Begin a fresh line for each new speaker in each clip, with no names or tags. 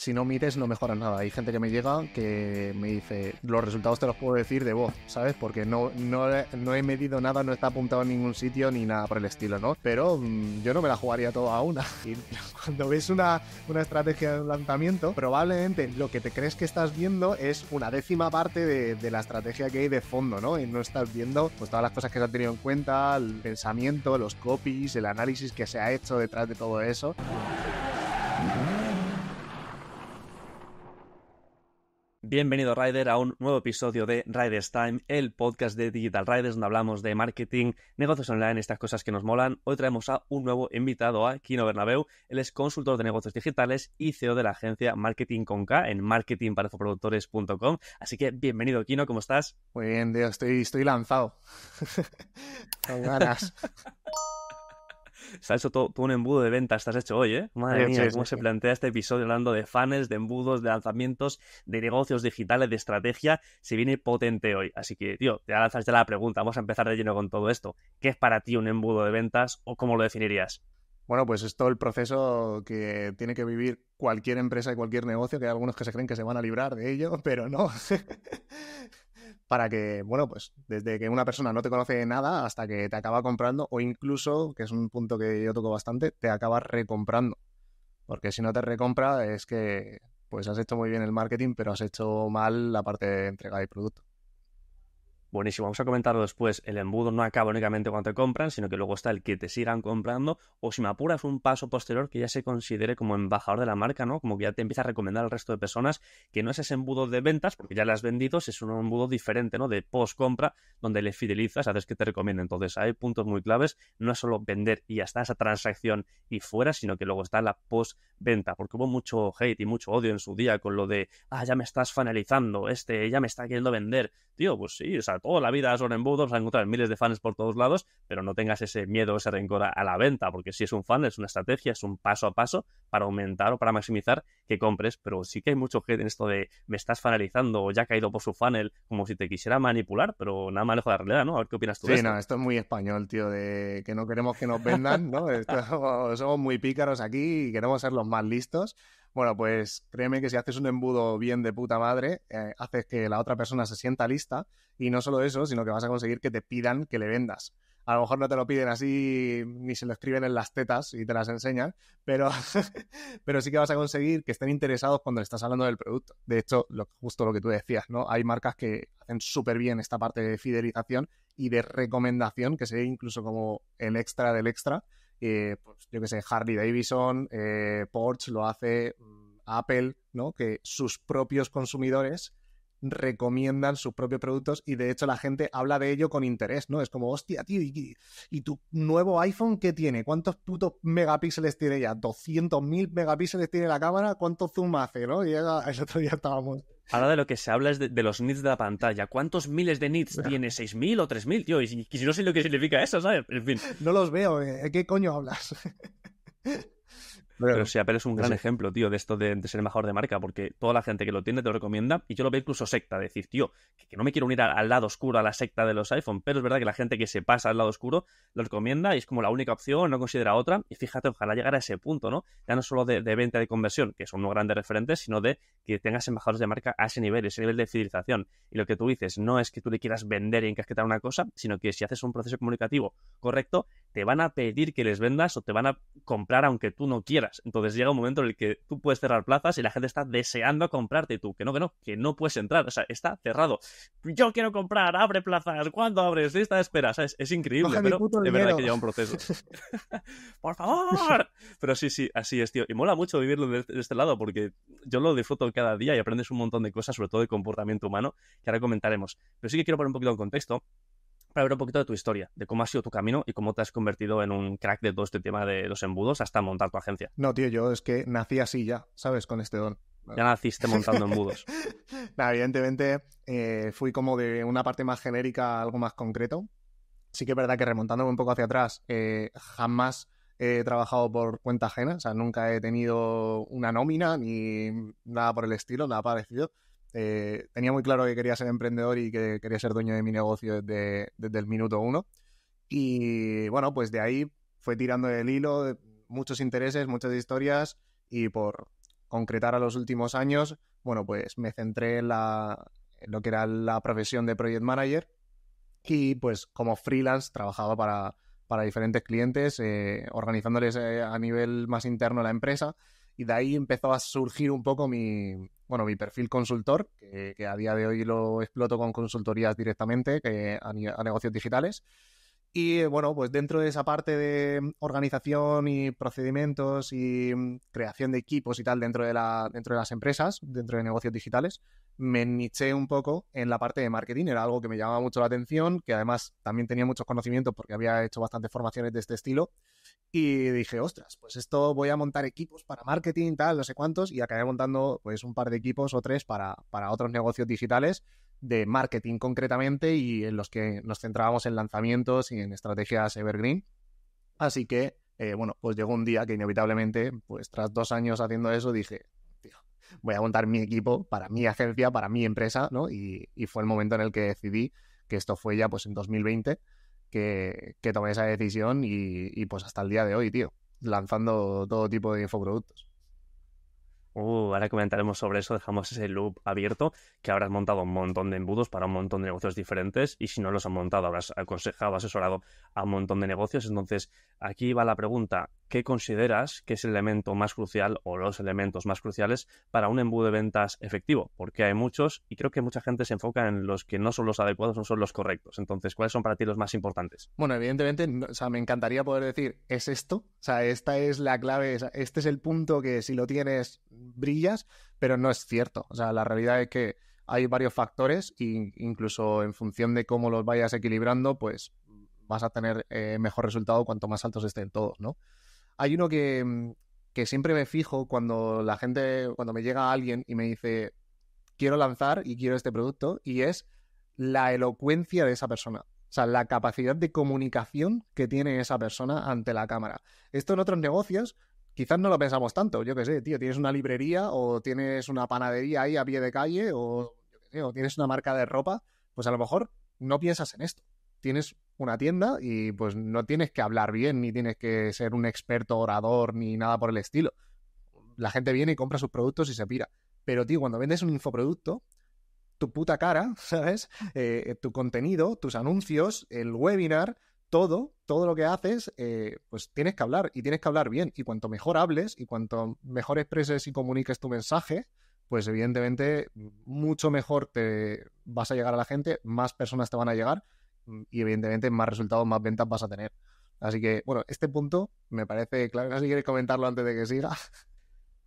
si no mides no mejoras nada. Hay gente que me llega que me dice, los resultados te los puedo decir de voz, ¿sabes? Porque no, no, he medido nada, no está apuntado en ningún sitio ni nada por el estilo, ¿no? Pero mm, yo no me la jugaría toda a una. Y cuando ves una, una estrategia de lanzamiento, probablemente lo que te crees que estás viendo es una décima parte de, de, la estrategia que hay de fondo, ¿no? Y no estás viendo pues, todas las cosas que se han tenido en cuenta, el pensamiento, los copies,
el análisis que se ha hecho detrás de todo eso. Bienvenido Rider a un nuevo episodio de Riders Time, el podcast de Digital Riders donde hablamos de marketing, negocios online, estas cosas que nos molan. Hoy traemos a un nuevo invitado, a Kino Bernabeu. Él es consultor de negocios digitales y CEO de la agencia Marketing con K en marketingparafoproductores.com. Así que bienvenido Kino, ¿cómo estás? Muy bien, tío, estoy, estoy lanzado. Con ganas. Se hecho todo, un embudo de ventas, estás hecho hoy, ¿eh? Madre mía, cómo se plantea este episodio hablando de fans, de embudos, de lanzamientos, de negocios digitales, de estrategia. Se viene potente hoy. Así que, tío, te lanzas ya la pregunta. Vamos a empezar de lleno con todo esto. ¿Qué es para ti un embudo de ventas o cómo lo definirías?
Bueno, pues es todo el proceso que tiene que vivir cualquier empresa y cualquier negocio, que hay algunos que se creen que se van a librar de ello, pero no. para que, bueno, pues desde que una persona no te conoce nada hasta que te acaba comprando o incluso, que es un punto que yo toco bastante, te acaba recomprando. Porque si no te recompra es que
pues has hecho muy bien el marketing, pero has hecho mal la parte de entrega de producto. Buenísimo, vamos a comentarlo después. El embudo no acaba únicamente cuando te compran, sino que luego está el que te sigan comprando, o si me apuras, un paso posterior que ya se considere como embajador de la marca, ¿no? Como que ya te empieza a recomendar al resto de personas que no es ese embudo de ventas, porque ya las has vendido, es un embudo diferente, ¿no? De post-compra, donde le fidelizas, haces que te recomienden. Entonces, hay puntos muy claves, no es solo vender y ya está esa transacción y fuera, sino que luego está la post-venta, porque hubo mucho hate y mucho odio en su día con lo de, ah, ya me estás fanalizando, este ya me está queriendo vender. Tío, pues sí, o sea, toda la vida son embudos, vas a encontrar miles de fans por todos lados, pero no tengas ese miedo, ese rencor a, la venta, porque si es un fan, es una estrategia, es un paso a paso para aumentar o para maximizar que compres, pero sí que hay mucho en esto de me estás fanalizando o ya ha caído por su funnel, como si te quisiera manipular, pero nada más lejos de la realidad, ¿no? A ver qué opinas tú. Sí, de esto. no, esto
es muy español, tío, de que no queremos que nos vendan, ¿no? somos muy pícaros aquí y queremos ser los más listos. Bueno, pues créeme que si haces un embudo bien de puta madre, eh, haces que la otra persona se sienta lista y no solo eso, sino que vas a conseguir que te pidan que le vendas. A lo mejor no te lo piden así ni se lo escriben en las tetas y te las enseñan, pero, pero sí que vas a conseguir que estén interesados cuando le estás hablando del producto. De hecho, justo lo que tú decías, ¿no? Hay marcas que hacen súper bien esta parte de fidelización y de recomendación, que ve incluso como el extra del extra, eh, pues, yo que sé, Harley Davidson, eh, Porsche lo hace, mm, Apple, ¿no? Que sus propios consumidores recomiendan sus propios productos y de hecho la gente habla de ello con interés, ¿no? Es como, hostia, tío, ¿y, tu nuevo iPhone qué tiene? ¿Cuántos putos megapíxeles tiene ya? ¿200.000 megapíxeles tiene la cámara? ¿Cuánto zoom hace, no? Y el otro día estábamos
Ahora de lo que se habla es de, los nits de la pantalla. ¿Cuántos miles de nits tiene tiene? ¿6.000 o 3.000? Tío, y, si no sé lo que significa eso, ¿sabes? En fin.
No los veo. ¿eh? ¿Qué coño hablas?
Pero, sí, Apple es un gran ejemplo, tío, de esto de, ser embajador de marca, porque toda la gente que lo tiene te lo recomienda y yo lo veo incluso secta, decir, tío, que, no me quiero unir al, lado oscuro, a la secta de los iPhone, pero es verdad que la gente que se pasa al lado oscuro lo recomienda y es como la única opción, no considera otra y fíjate, ojalá llegar a ese punto, ¿no? Ya no solo de, venta de conversión, que son unos grandes referentes, sino de que tengas embajadores de marca a ese nivel, ese nivel de fidelización. Y lo que tú dices no es que tú le quieras vender y encasquetar una cosa, sino que si haces un proceso comunicativo correcto, te van a pedir que les vendas o te van a comprar aunque tú no quieras. Entonces llega un momento en el que tú puedes cerrar plazas y la gente está deseando comprarte y tú, que no, que no, que no puedes entrar. O sea, está cerrado. Yo quiero comprar, abre plazas. ¿Cuándo abres? Lista de espera. ¿sabes? es, increíble, pero de verdad que lleva un proceso. ¡Por favor! Pero sí, sí, así es, tío. Y mola mucho vivirlo de, este, de este lado porque yo lo disfruto cada día y aprendes un montón de cosas, sobre todo de comportamiento humano, que ahora comentaremos. Pero sí que quiero poner un poquito en contexto para ver un poquito de tu historia, de cómo ha sido tu camino y cómo te has convertido en un crack de todo este tema de los embudos hasta montar tu agencia.
No, tío, yo es que nací así ya, ¿sabes? Con este don.
Ya naciste montando embudos.
nah, evidentemente eh, fui como de una parte más genérica a algo más concreto. Sí que es verdad que remontándome un poco hacia atrás, eh, jamás he trabajado por cuenta ajena, o sea, nunca he tenido una nómina ni nada por el estilo, nada parecido. Eh, tenía muy claro que quería ser emprendedor y que quería ser dueño de mi negocio desde, el minuto uno. Y bueno, pues de ahí fue tirando el hilo, de muchos intereses, muchas historias y por concretar a los últimos años, bueno, pues me centré en, lo que era la profesión de project manager y pues como freelance trabajaba para, diferentes clientes, eh, organizándoles eh, a nivel más interno la empresa y de ahí empezó a surgir un poco mi, bueno, mi perfil consultor, que, a día de hoy lo exploto con consultorías directamente que, a, negocios digitales. Y bueno, pues dentro de esa parte de organización y procedimientos y mm, creación de equipos y tal dentro de, la, dentro de las empresas, dentro de negocios digitales, me niché un poco en la parte de marketing. Era algo que me llamaba mucho la atención, que además también tenía muchos conocimientos porque había hecho bastantes formaciones de este estilo. Y dije, ostras, pues esto voy a montar equipos para marketing, tal, no sé cuántos, y acabé montando pues un par de equipos o tres para, para otros negocios digitales de marketing concretamente y en los que nos centrábamos en lanzamientos y en estrategias evergreen. Así que, eh, bueno, pues llegó un día que inevitablemente, pues tras dos años haciendo eso, dije, tío, voy a montar mi equipo para mi agencia, para mi empresa, ¿no? Y, y fue el momento en el que decidí que esto fue ya pues en 2020 que, que tomé esa decisión y, pues hasta el día de hoy, tío, lanzando todo tipo de infoproductos.
Uh, ahora comentaremos sobre eso, dejamos ese loop abierto, que habrás montado un montón de embudos para un montón de negocios diferentes y si no los has montado, habrás aconsejado, asesorado a un montón de negocios. Entonces, aquí va la pregunta, ¿qué consideras que es el elemento más crucial o los elementos más cruciales para un embudo de ventas efectivo? Porque hay muchos y creo que mucha gente se enfoca en los que no son los adecuados, no son los correctos. Entonces, ¿cuáles son para ti los más importantes?
Bueno, evidentemente, o sea, me encantaría poder decir, es esto, o sea, esta es la clave, este es el punto que si lo tienes brillas, pero no es cierto. O sea, la realidad es que hay varios factores e incluso en función de cómo los vayas equilibrando, pues vas a tener eh, mejor resultado cuanto más altos estén todos, ¿no? Hay uno mm, que, siempre me fijo cuando la gente, cuando me llega alguien y me dice, quiero lanzar y quiero este producto, y es la elocuencia de esa persona. O sea, la capacidad de comunicación que tiene esa persona ante la cámara. Esto en otros negocios quizás no lo pensamos tanto. Yo qué sé, tío, tienes una librería o tienes una panadería ahí a pie de calle o tienes una marca de ropa, pues a lo mejor no piensas en esto tienes una tienda y pues no tienes que hablar bien, ni tienes que ser un experto orador, ni nada por el estilo. La gente viene y compra sus productos y se pira. Pero, tío, cuando vendes un infoproducto, tu puta cara, ¿sabes? Eh, eh, tu contenido, tus anuncios, el webinar, todo, todo lo que haces, eh, pues tienes que hablar y tienes que hablar bien. Y cuanto mejor hables y cuanto mejor expreses y comuniques tu mensaje, pues evidentemente mucho mejor te vas a llegar a la gente, más personas te van a llegar Mm, y evidentemente más resultados, más ventas vas a tener. Así que, bueno, este punto me parece claro. No sé si quieres comentarlo antes de que siga.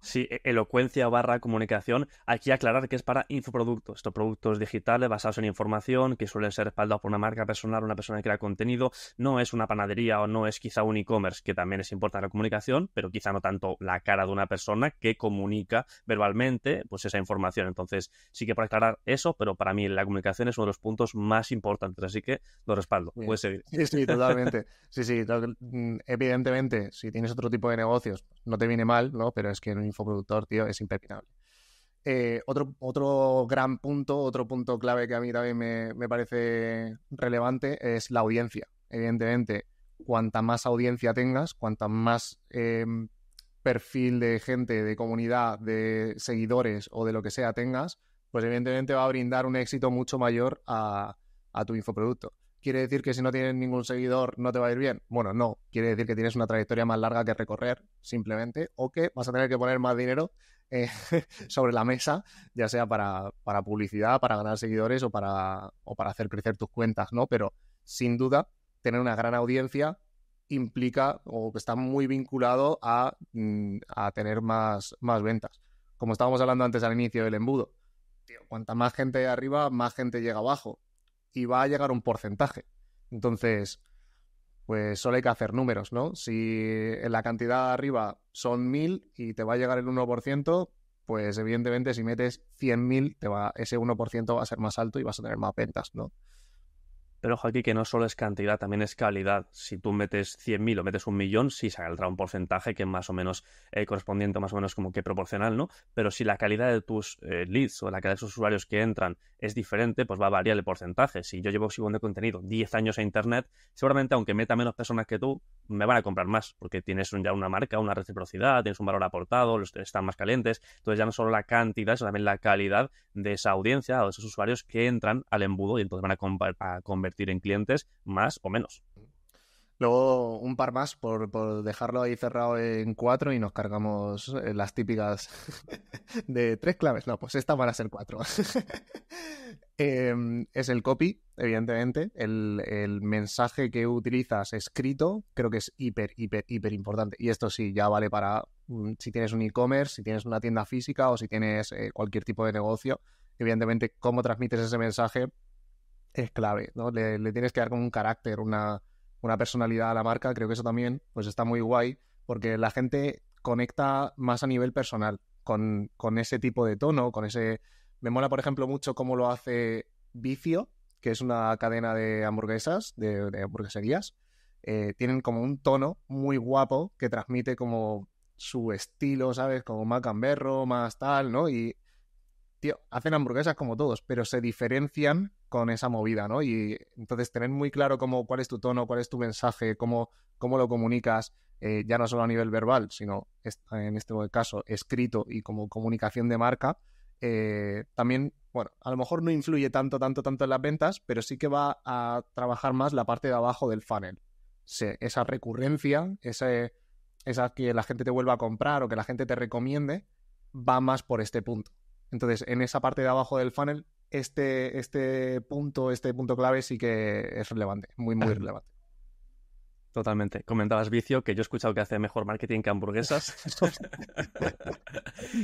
Sí, e-, elocuencia barra comunicación. Aquí aclarar que es para infoproductos, estos productos digitales basados en información que suelen ser respaldados por una marca personal, una persona que crea contenido. No es una panadería o no es quizá un e-commerce, que también es importante la comunicación, pero quizá no tanto la cara de una persona que comunica verbalmente pues esa información. Entonces, sí que para aclarar eso, pero para mí la comunicación es uno de los puntos más importantes, así que lo respaldo. seguir. Sí, sí, totalmente.
sí, sí, mm, evidentemente, si tienes otro tipo de negocios, no te viene mal, ¿no? Pero es que en infoproductor, tío, es impepinable. Eh, otro, otro gran punto, otro punto clave que a mí también me, parece relevante es la audiencia. Evidentemente, cuanta más audiencia tengas, cuanta más em, perfil de gente, de comunidad, de seguidores o de lo que sea tengas, pues evidentemente va a brindar un éxito mucho mayor a, a tu infoproducto. ¿Quiere decir que si no tienes ningún seguidor no te va a ir bien? Bueno, no. Quiere decir que tienes una trayectoria más larga que recorrer, simplemente, o que vas a tener que poner más dinero eh, sobre la mesa, ya sea para, publicidad, para ganar seguidores o para, para hacer crecer tus cuentas, ¿no? Pero sin duda, tener una gran audiencia implica o está muy vinculado a, mm, tener más, más ventas. Como estábamos hablando antes al inicio del embudo, cuanta más gente hay arriba, más gente llega abajo y va a llegar un porcentaje. Entonces, pues solo hay que hacer números, ¿no? Si en la cantidad arriba son 1.000 y te va a llegar el 1%, pues evidentemente si metes 100.000, te va, ese 1% va a ser más alto y vas a tener más ventas, ¿no?
Pero ojo aquí que no solo es cantidad, también es calidad. Si tú metes 100.000 o metes un millón, sí saldrá un porcentaje que más o menos eh, correspondiente, más o menos como que proporcional, ¿no? Pero si la calidad de tus eh, leads o la calidad de esos usuarios que entran es diferente, pues va a variar el porcentaje. Si yo llevo siguiendo contenido 10 años en Internet, seguramente aunque meta menos personas que tú, me van a comprar más, porque tienes ya una marca, una reciprocidad, tienes un valor aportado, los, están más calientes. Entonces ya no solo la cantidad, sino también la calidad de esa audiencia o de esos usuarios que entran al embudo y entonces van a, a convertir en clientes más o menos.
Luego un par más por, dejarlo ahí cerrado en cuatro y nos cargamos eh, las típicas de tres claves. No, pues esta van a ser cuatro. Em, es el copy, evidentemente. El, mensaje que utilizas escrito creo que es hiper, hiper, hiper importante. Y esto sí, ya vale para mm, si tienes un e-commerce, si tienes una tienda física o si tienes eh, cualquier tipo de negocio. Evidentemente, cómo transmites ese mensaje es clave, ¿no? Le, tienes que dar como un carácter, una, personalidad a la marca, creo que eso también pues está muy guay, porque la gente conecta más a nivel personal con, ese tipo de tono, con ese... Me mola, por ejemplo, mucho cómo lo hace Vicio, que es una cadena de hamburguesas, de, hamburgueserías. Eh, tienen como un tono muy guapo que transmite como su estilo, ¿sabes? Como más más tal, ¿no? Y, tío, hacen hamburguesas como todos, pero se diferencian con esa movida, ¿no? Y entonces tener muy claro cómo, cuál es tu tono, cuál es tu mensaje, cómo, cómo lo comunicas, eh, ya no solo a nivel verbal, sino en este caso escrito y como comunicación de marca, eh, también, bueno, a lo mejor no influye tanto, tanto, tanto en las ventas, pero sí que va a trabajar más la parte de abajo del funnel. esa recurrencia, ese, esa que la gente te vuelva a comprar o que la gente te recomiende, va más por este punto. Entonces, en esa parte de abajo del funnel este, este punto, este punto clave
sí que es relevante, muy, muy relevante. Totalmente. Comentabas vicio, que yo he escuchado que hace mejor marketing que hamburguesas.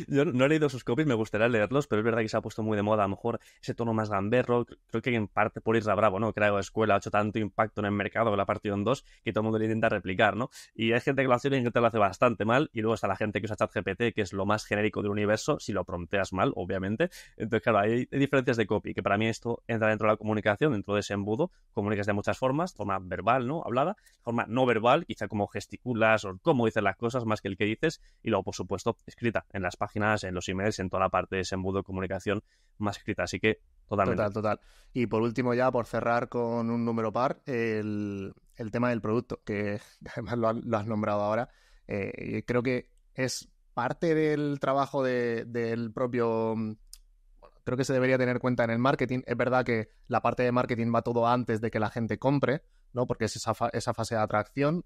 yo no he leído sus copies, me gustaría leerlos, pero es verdad que se ha puesto muy de moda. A lo mejor ese tono más gamberro, creo que en parte por a Bravo, ¿no? Creo que la escuela ha hecho tanto impacto en el mercado que la partido en dos que todo el mundo le intenta replicar, ¿no? Y hay gente que lo hace bien y gente lo hace bastante mal. Y luego está la gente que usa ChatGPT, que es lo más genérico del universo, si lo prompteas mal, obviamente. Entonces, claro, hay, hay diferencias de copy, que para mí esto entra dentro de la comunicación, dentro de ese embudo. Comunicas de muchas formas, forma verbal, ¿no? Hablada, forma no verbal, quizá como gesticulas o cómo dices las cosas más que el que dices, y luego, por supuesto, escrita en las páginas, en los emails, en toda la parte de ese embudo de comunicación más escrita. Así que totalmente. Total, total. Y por último, ya por cerrar
con un número par, el, tema del producto, que además lo, has nombrado ahora. Eh, creo que es parte del trabajo del propio mm, creo que se debería tener cuenta en el marketing. Es verdad que la parte de marketing va todo antes de que la gente compre, ¿no? Porque es esa, esa fase de atracción.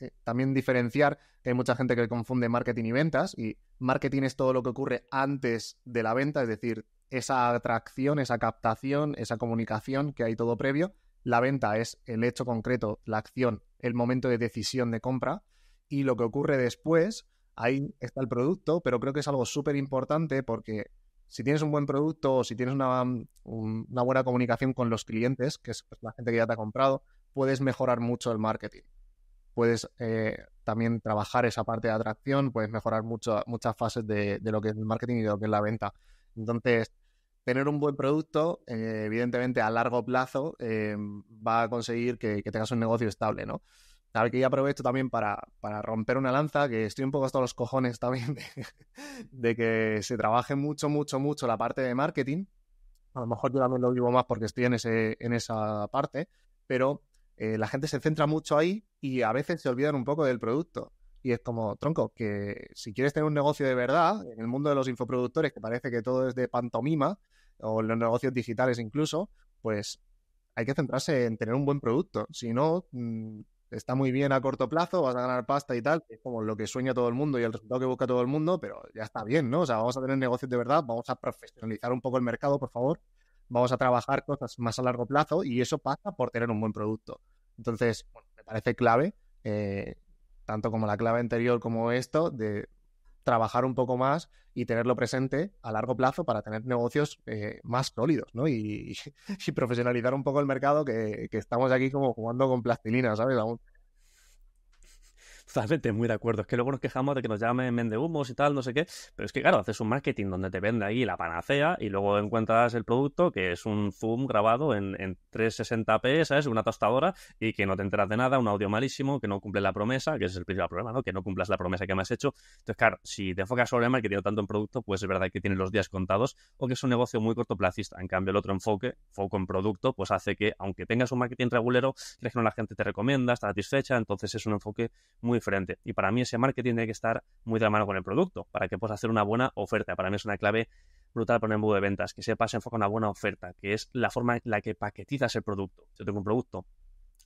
Eh, también diferenciar hay mucha gente que confunde marketing y ventas, y marketing es todo lo que ocurre antes de la venta, es decir, esa atracción, esa captación, esa comunicación que hay todo previo. La venta es el hecho concreto, la acción, el momento de decisión de compra. Y lo que ocurre después, ahí está el producto, pero creo que es algo súper importante porque si tienes un buen producto o si tienes una, una, buena comunicación con los clientes, que es pues, la gente que ya te ha comprado, puedes mejorar mucho el marketing. Puedes eh, también trabajar esa parte de atracción, puedes mejorar muchas fases de, lo que es el marketing y de lo que es la venta. Entonces, tener un buen producto, eh, evidentemente a largo plazo, eh, va a conseguir que, tengas un negocio estable, ¿no? Tal que ya aprovecho también para, romper una lanza, que estoy un poco hasta los cojones también de, que se trabaje mucho, mucho, mucho la parte de marketing. A lo mejor yo también lo vivo más porque estoy en, en esa parte, pero eh, la gente se centra mucho ahí y a veces se olvidan un poco del producto. Y es como, tronco, que si quieres tener un negocio de verdad, en el mundo de los infoproductores, que parece que todo es de pantomima, o los negocios digitales incluso, pues hay que centrarse en tener un buen producto. Si no, mm, está muy bien a corto plazo, vas a ganar pasta y tal, que es como lo que sueña todo el mundo y el resultado que busca todo el mundo, pero ya está bien, ¿no? O sea, vamos a tener negocios de verdad, vamos a profesionalizar un poco el mercado, por favor, vamos a trabajar cosas más a largo plazo y eso pasa por tener un buen producto. Entonces, me parece clave, eh, tanto como la clave anterior como esto, de trabajar un poco más y tenerlo presente a largo plazo para tener negocios eh, más sólidos, ¿no? Y, profesionalizar un poco el mercado
que, estamos aquí como jugando con plastilina, ¿sabes? totalmente muy de acuerdo. Es que luego nos quejamos de que nos llamen humos y tal, no sé qué. Pero es que, claro, haces un marketing donde te vende ahí la panacea y luego encuentras el producto que es un Zoom grabado en, en 360p, ¿sabes? Una tostadora y que no te enteras de nada, un audio malísimo, que no cumple la promesa, que ese es el principal problema, ¿no? Que no cumplas la promesa que me has hecho. Entonces, claro, si te enfocas sobre el marketing tanto en producto, pues es verdad que tienes los días contados o que es un negocio muy cortoplacista. En cambio, el otro enfoque, foco en producto, pues hace que, aunque tengas un marketing regulero, que no la gente te recomienda, está satisfecha. Entonces, es un enfoque muy diferente. Y para mí ese marketing tiene que estar muy de la mano con el producto para que puedas hacer una buena oferta. Para mí es una clave brutal para un embudo de ventas, que sepas enfocar una buena oferta, que es la forma en la que paquetizas el producto. Yo tengo un producto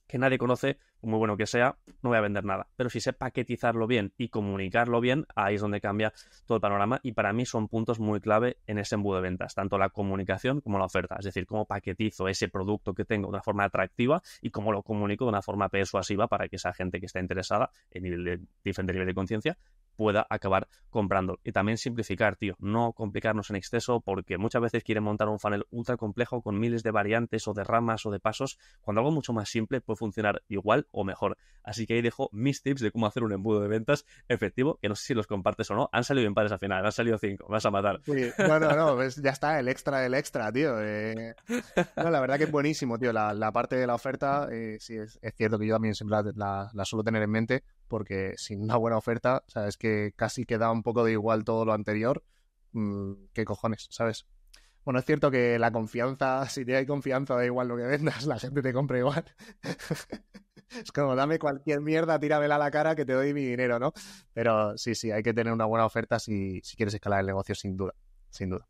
que nadie conoce, muy bueno que sea, no voy a vender nada. Pero si sé paquetizarlo bien y comunicarlo bien, ahí es donde cambia todo el panorama. Y para mí son puntos muy clave en ese embudo de ventas, tanto la comunicación como la oferta. Es decir, cómo paquetizo ese producto que tengo de una forma atractiva y cómo lo comunico de una forma persuasiva para que esa gente que está interesada en nivel de, diferente nivel de conciencia pueda acabar comprando. Y también simplificar, tío, no complicarnos en exceso porque muchas veces quieren montar un funnel ultra complejo con miles de variantes o de ramas o de pasos, cuando algo mucho más simple puede funcionar igual o mejor. Así que ahí dejo mis tips de cómo hacer un embudo de ventas efectivo, que no sé si los compartes o no, han salido bien pares al final, han salido cinco, vas a matar. Sí, no,
no, ya está, el extra, el extra, tío. Eh. No, la verdad que es buenísimo, tío, la, parte de la oferta, eh, sí, es, cierto que yo también siempre la, la suelo tener en mente porque sin una buena oferta, ¿sabes? que casi queda un poco de igual todo lo anterior. Mm, ¿Qué cojones, sabes? Bueno, es cierto que la confianza, si te hay confianza, da igual lo que vendas, la gente te compra igual. es como, dame cualquier mierda, tíramela a la cara que te doy mi
dinero, ¿no? Pero sí, sí, hay que tener una buena oferta si, si quieres escalar el negocio, sin duda, sin duda.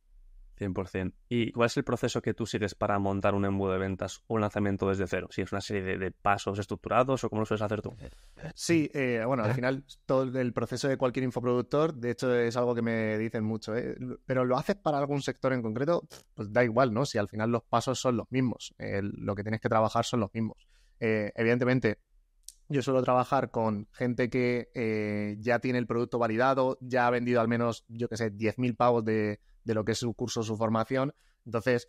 100%. ¿Y cuál es el proceso que tú sigues para montar un embudo de ventas o un lanzamiento desde cero? ¿Si es una serie de, pasos estructurados o cómo lo sueles hacer tú? Sí, eh, bueno, al final
todo el proceso de cualquier infoproductor, de hecho es algo que me dicen mucho, ¿eh? pero lo haces para algún sector en concreto, pues da igual, ¿no? Si al final los pasos son los mismos, eh, lo que tienes que trabajar son los mismos. evidentemente, yo suelo trabajar con gente que eh, ya tiene el producto validado, ya ha vendido al menos, yo qué sé, 10.000 pavos de, de, lo que es su curso, su formación. Entonces,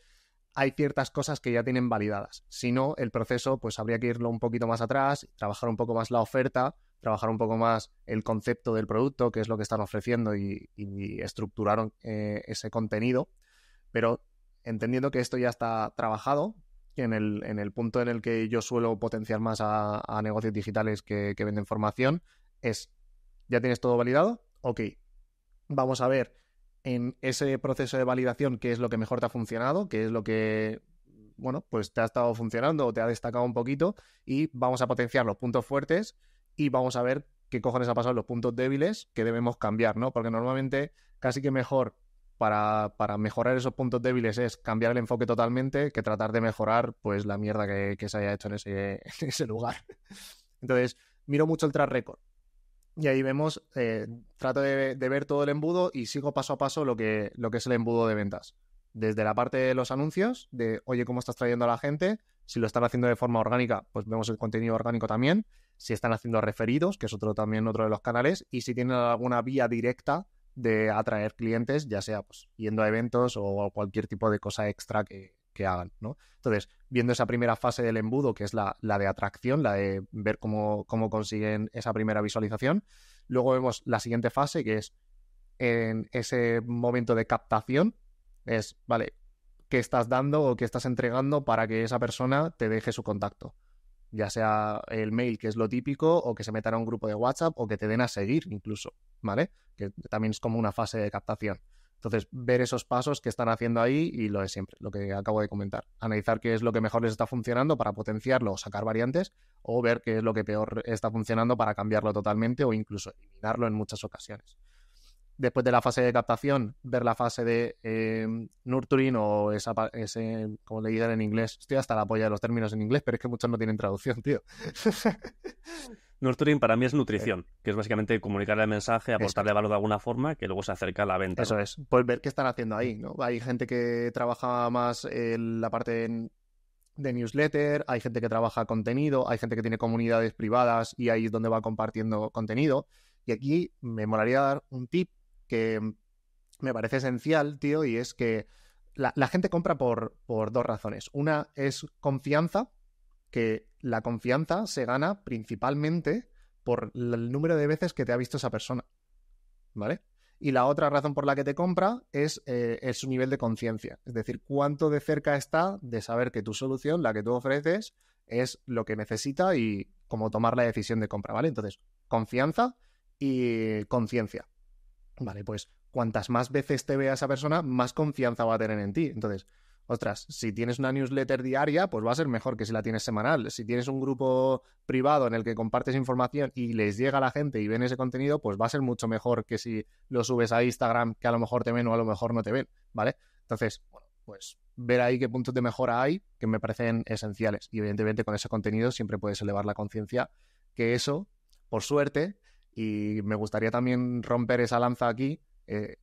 hay ciertas cosas que ya tienen validadas. Si no, el proceso, pues habría que irlo un poquito más atrás, trabajar un poco más la oferta, trabajar un poco más el concepto del producto, qué es lo que están ofreciendo y, estructurar eh, ese contenido. Pero entendiendo que esto ya está trabajado, en el, en el punto en el que yo suelo potenciar más a, negocios digitales que, que, venden formación es, ¿ya tienes todo validado? Ok, vamos a ver en ese proceso de validación qué es lo que mejor te ha funcionado, qué es lo que, bueno, pues te ha estado funcionando o te ha destacado un poquito y vamos a potenciar los puntos fuertes y vamos a ver qué cojones ha pasado los puntos débiles que debemos cambiar, ¿no? Porque normalmente casi que mejor para, mejorar esos puntos débiles es cambiar el enfoque totalmente que tratar de mejorar pues la mierda que, se haya hecho en ese, lugar. Entonces, miro mucho el track record. Y ahí vemos, eh, trato de, de, ver todo el embudo y sigo paso a paso lo que, lo que es el embudo de ventas. Desde la parte de los anuncios, de oye, ¿cómo estás trayendo a la gente? Si lo están haciendo de forma orgánica, pues vemos el contenido orgánico también. Si están haciendo referidos, que es otro también otro de los canales, y si tienen alguna vía directa de atraer clientes, ya sea pues, yendo a eventos o cualquier tipo de cosa extra que, hagan. ¿no? Entonces, viendo esa primera fase del embudo, que es la, de atracción, la de ver cómo, cómo, consiguen esa primera visualización, luego vemos la siguiente fase, que es en ese momento de captación, es, vale, qué estás dando o qué estás entregando para que esa persona te deje su contacto ya sea el mail, que es lo típico, o que se metan a un grupo de WhatsApp, o que te den a seguir incluso, ¿vale? Que también es como una fase de captación. Entonces, ver esos pasos que están haciendo ahí y lo de siempre, lo que acabo de comentar. Analizar qué es lo que mejor les está funcionando para potenciarlo o sacar variantes, o ver qué es lo que peor está funcionando para cambiarlo totalmente o incluso eliminarlo en muchas ocasiones después de la fase de captación, ver la fase de eh, nurturing o esa, ese, como le en inglés, estoy hasta la polla de los términos en inglés, pero es que muchos
no tienen traducción, tío. nurturing para mí es eh. nutrición, que es básicamente comunicarle el mensaje, aportarle valor de alguna forma, que luego se acerca a la venta. Eso es, pues ver qué están haciendo ahí,
¿no? Hay gente que trabaja más en la parte de newsletter, hay gente que trabaja contenido, hay gente que tiene comunidades privadas y ahí es donde va compartiendo contenido. Y aquí me molaría dar un tip que mm, me parece esencial, tío, y es que la, gente compra por, dos razones. Una es confianza, que la confianza se gana principalmente por el número de veces que te ha visto esa persona. ¿Vale? Y la otra razón por la que te compra es, eh, es su nivel de conciencia. Es decir, cuánto de cerca está de saber que tu solución, la que tú ofreces, es lo que necesita y cómo tomar la decisión de compra, ¿vale? Entonces, confianza y conciencia. Vale, pues cuantas más veces te vea esa persona, más confianza va a tener en ti. Entonces, ostras, si tienes una newsletter diaria, pues va a ser mejor que si la tienes semanal. Si tienes un grupo privado en el que compartes información y les llega a la gente y ven ese contenido, pues va a ser mucho mejor que si lo subes a Instagram, que a lo mejor te ven o a lo mejor no te ven, ¿vale? Entonces, bueno, pues ver ahí qué puntos de mejora hay que me parecen esenciales. Y evidentemente con ese contenido siempre puedes elevar la conciencia, que eso, por suerte, y me gustaría también romper esa lanza aquí. Eh,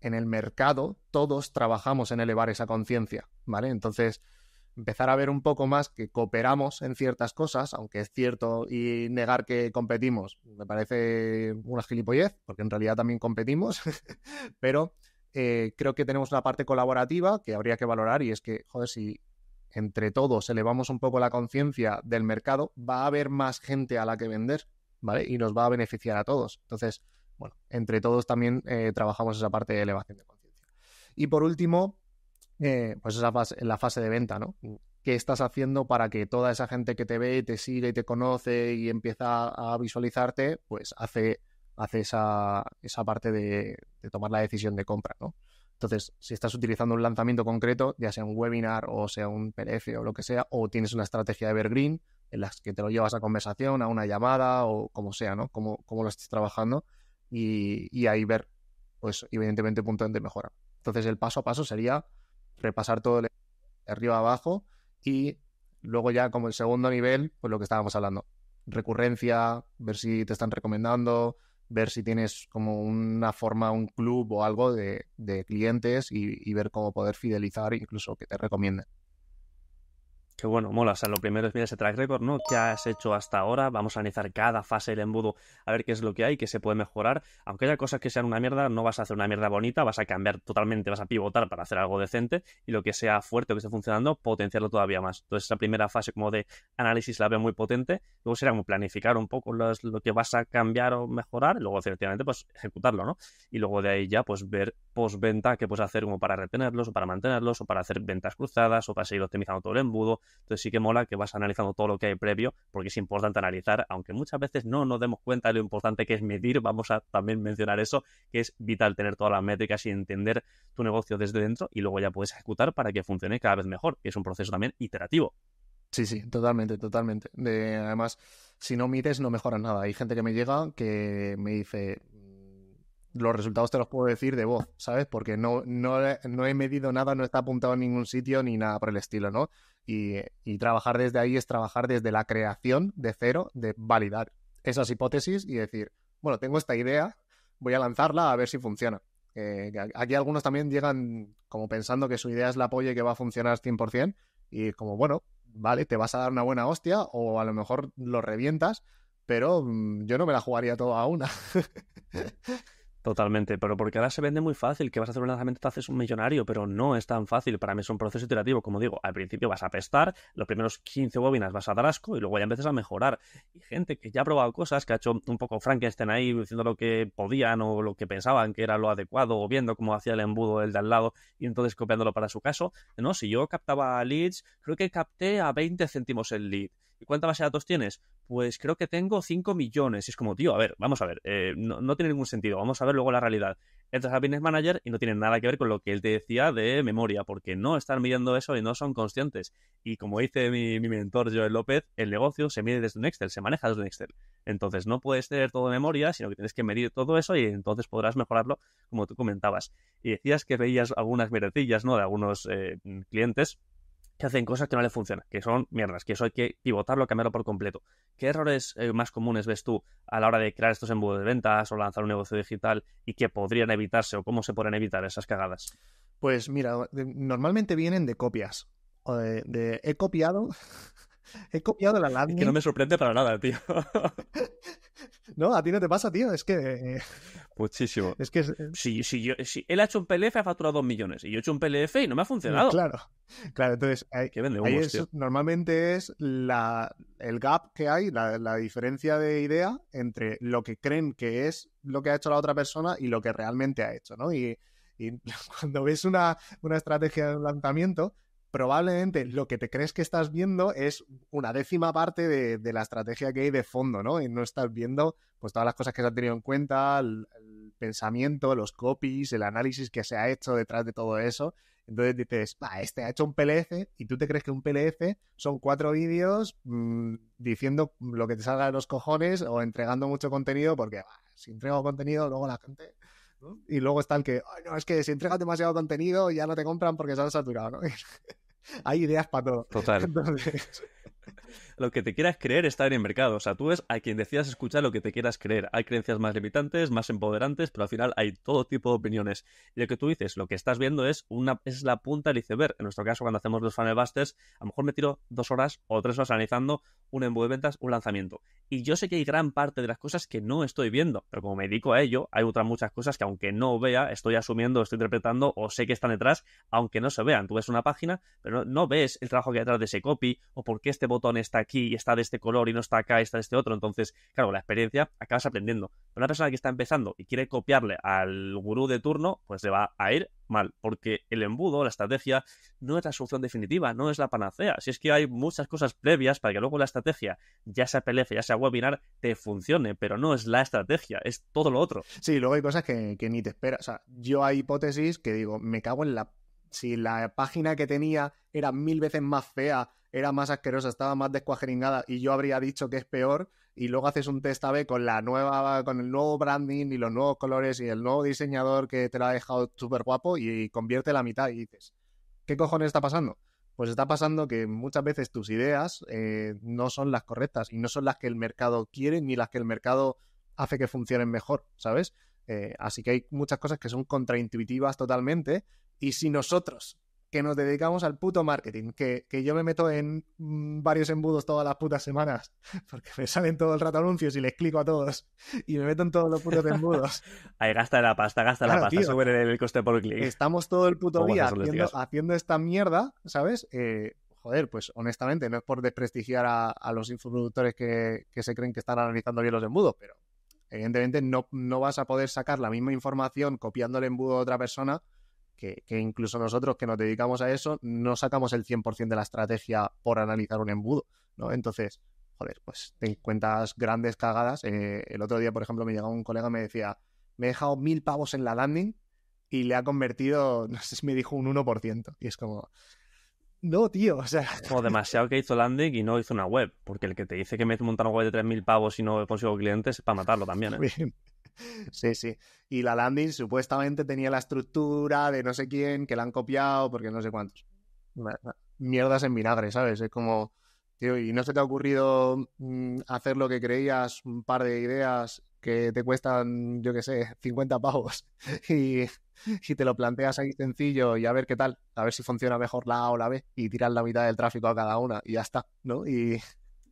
en el mercado todos trabajamos en elevar esa conciencia, ¿vale? Entonces, empezar a ver un poco más que cooperamos en ciertas cosas, aunque es cierto y negar que competimos me parece una gilipollez, porque en realidad también competimos, pero eh, creo que tenemos una parte colaborativa que habría que valorar y es que, joder, si entre todos elevamos un poco la conciencia del mercado, va a haber más gente a la que vender. Y nos va a beneficiar a todos. Entonces, bueno, entre todos también eh, trabajamos esa parte de elevación de conciencia. Y por último, eh, pues esa fase, la fase de venta, ¿no? ¿Qué estás haciendo para que toda esa gente que te ve, te sigue y te conoce y empieza a visualizarte, pues hace, esa, parte de, tomar la decisión de compra, ¿no? Entonces, si estás utilizando un lanzamiento concreto, ya sea un webinar o sea un PDF o lo que sea, o tienes una estrategia de evergreen, en las que te lo llevas a conversación, a una llamada o como sea, ¿no? Como, lo estés trabajando y, ahí ver, pues evidentemente, punto de mejora. Entonces, el paso a paso sería repasar todo de arriba a abajo y luego ya como el segundo nivel, pues lo que estábamos hablando, recurrencia, ver si te están recomendando, ver si tienes como una forma, un club o algo de, clientes y, y, ver cómo poder fidelizar, incluso que te recomienden
bueno, mola. O sea, lo primero es mirar ese track record, ¿no? ¿Qué has hecho hasta ahora? Vamos a analizar cada fase del embudo, a ver qué es lo que hay, qué se puede mejorar. Aunque haya cosas que sean una mierda, no vas a hacer una mierda bonita, vas a cambiar totalmente, vas a pivotar para hacer algo decente y lo que sea fuerte o que esté funcionando, potenciarlo todavía más. Entonces, esa primera fase como de análisis la veo muy potente. Luego será como planificar un poco lo que vas a cambiar o mejorar, luego, efectivamente, pues ejecutarlo, ¿no? Y luego de ahí ya, pues ver postventa qué puedes hacer como para retenerlos o para mantenerlos o para hacer ventas cruzadas o para seguir optimizando todo el embudo entonces sí que mola que vas analizando todo lo que hay previo, porque es importante analizar, aunque muchas veces no nos demos cuenta de lo importante que es medir, vamos a también mencionar eso, que es vital tener todas las métricas y entender tu negocio desde dentro y luego ya puedes ejecutar para que funcione cada vez mejor. Es un proceso también iterativo. Sí, sí,
totalmente, totalmente. además, si no mides, no mejoras nada. Hay gente que me llega que me dice, mm, los resultados te los puedo decir de voz, ¿sabes? Porque no, no, no, he medido nada, no está apuntado en ningún sitio ni nada por el estilo, ¿no? Y, trabajar desde ahí es trabajar desde la creación de cero, de validar esas hipótesis y decir, bueno, tengo esta idea, voy a lanzarla a ver si funciona. Eh, aquí algunos también llegan como pensando que su idea es la polla y que va a funcionar 100%, y como, bueno, vale, te vas a dar una
buena hostia o a lo mejor lo revientas, pero mm, yo no me la jugaría toda a una. Totalmente, pero porque ahora se vende muy fácil, que vas a hacer un lanzamiento te haces un millonario, pero no es tan fácil. Para mí es un proceso iterativo, como digo, al principio vas a pestar, los primeros 15 bobinas vas a dar asco y luego ya empiezas a mejorar. Y gente que ya ha probado cosas, que ha hecho un poco Frankenstein ahí, diciendo lo que podían o lo que pensaban que era lo adecuado, o viendo cómo hacía el embudo el de al lado y entonces copiándolo para su caso. No, si yo captaba leads, creo que capté a 20 céntimos el lead cuánta base de datos tienes? Pues creo que tengo 5 millones. Y es como, tío, a ver, vamos a ver, eh, no, tiene ningún sentido. Vamos a ver luego la realidad. Entras a Business Manager y no tiene nada que ver con lo que él te decía de memoria, porque no están midiendo eso y no son conscientes. Y como dice mi, mentor Joel López, el negocio se mide desde un Excel, se maneja desde un Excel. Entonces no puedes tener todo de memoria, sino que tienes que medir todo eso y entonces podrás mejorarlo, como tú comentabas. Y decías que veías algunas merecillas, ¿no? De algunos eh, clientes que hacen cosas que no le funcionan, que son mierdas, que eso hay que pivotarlo, cambiarlo por completo. ¿Qué errores eh, más comunes ves tú a la hora de crear estos embudos de ventas o lanzar un negocio digital y que podrían evitarse o cómo se pueden evitar esas cagadas? Pues
mira, normalmente vienen de copias. de, he copiado He copiado la landing. Es que no me
sorprende para nada, tío.
no, a ti no te pasa, tío. Es que.
Muchísimo. Eh, pues es que. Eh, si, si yo, él ha hecho un PLF, ha facturado dos millones. Y yo he hecho un PLF y no me ha funcionado. claro. Claro,
entonces. hay Normalmente es la, el gap que hay, la, diferencia de idea entre lo que creen que es lo que ha hecho la otra persona y lo que realmente ha hecho, ¿no? Y. cuando ves una, una, estrategia de lanzamiento, probablemente lo que te crees que estás viendo es una décima parte de, la estrategia que hay de fondo, ¿no? Y no estás viendo pues todas las cosas que se han tenido en cuenta, el, pensamiento, los copies, el análisis que se ha hecho detrás de todo eso. Entonces dices, va, este ha hecho un PLF y tú te crees que un PLF son cuatro vídeos mm, diciendo lo que te salga de los cojones o entregando mucho contenido, porque si entrego contenido, luego la gente. Y luego está el que, no, es que si entregas demasiado contenido ya no te compran porque se han saturado, ¿no? hay ideas para todo. Total
lo que te quieras creer está en el mercado. O sea, tú es a quien decidas escuchar lo que te quieras creer. Hay creencias más limitantes, más empoderantes, pero al final hay todo tipo de opiniones. Y lo que tú dices, lo que estás viendo es una es la punta del iceberg. En nuestro caso, cuando hacemos los funnel busters, a lo mejor me tiro dos horas o tres horas analizando un embudo de ventas, un lanzamiento. Y yo sé que hay gran parte de las cosas que no estoy viendo, pero como me dedico a ello, hay otras muchas cosas que aunque no vea, estoy asumiendo, estoy interpretando o sé que están detrás, aunque no se vean. Tú ves una página, pero no ves el trabajo que hay detrás de ese copy o por qué este botón está aquí y está de este color y no está acá y está de este otro. Entonces, claro, la experiencia acabas aprendiendo. una persona que está empezando y quiere copiarle al gurú de turno, pues le va a ir mal, porque el embudo, la estrategia, no es la solución definitiva, no es la panacea. Si es que hay muchas cosas previas para que luego la estrategia, ya sea PLF, ya sea webinar, te funcione, pero no es la estrategia, es todo lo otro.
Sí, luego hay cosas que, que ni te esperas. O sea, yo hay hipótesis que digo, me cago en la si la página que tenía era mil veces más fea era más asquerosa, estaba más descuajeringada y yo habría dicho que es peor. Y luego haces un test A-B con la nueva, con el nuevo branding y los nuevos colores y el nuevo diseñador que te lo ha dejado súper guapo y convierte la mitad y dices, ¿qué cojones está pasando? Pues está pasando que muchas veces tus ideas eh, no son las correctas y no son las que el mercado quiere ni las que el mercado hace que funcionen mejor, ¿sabes? Eh, así que hay muchas cosas que son contraintuitivas totalmente y si nosotros que nos dedicamos al puto marketing, que, yo me meto en mm, varios embudos todas las putas semanas, porque me salen todo el rato anuncios y les clico a todos, y me meto en todos los putos embudos.
Ahí gasta la pasta, gasta la pasta, sube el, coste por clic. Estamos todo el puto día
haciendo, esta mierda, ¿sabes? Eh, joder, pues honestamente, no es por desprestigiar a, los infoproductores que, se creen que están analizando bien los embudos, pero evidentemente no, no vas a poder sacar la misma información copiando el embudo de otra persona que, incluso nosotros que nos dedicamos a eso no sacamos el 100% de la estrategia por analizar un embudo, ¿no? Entonces, joder, pues te cuentas grandes cagadas. Eh, el otro día, por ejemplo, me llegaba un colega y me decía, me he dejado mil pavos en la landing y le ha convertido, no sé si me dijo un 1%. Y es como, no, tío, o sea...
O demasiado que hizo landing y no hizo una web, porque el que te dice que me monta una web de 3.000 pavos y no consigo clientes es para matarlo también, ¿eh?
Sí, sí. Y la landing supuestamente tenía la estructura de no sé quién, que la han copiado, porque no sé cuántos. Mierdas en vinagre, ¿sabes? Es como, tío, ¿y no se te ha ocurrido mm, hacer lo que creías, un par de ideas que te cuestan, yo qué sé, 50 pavos y, si te lo planteas ahí sencillo y a ver qué tal, a ver si funciona mejor la A o la B y tiras la mitad del tráfico a cada una y ya está, ¿no? Y...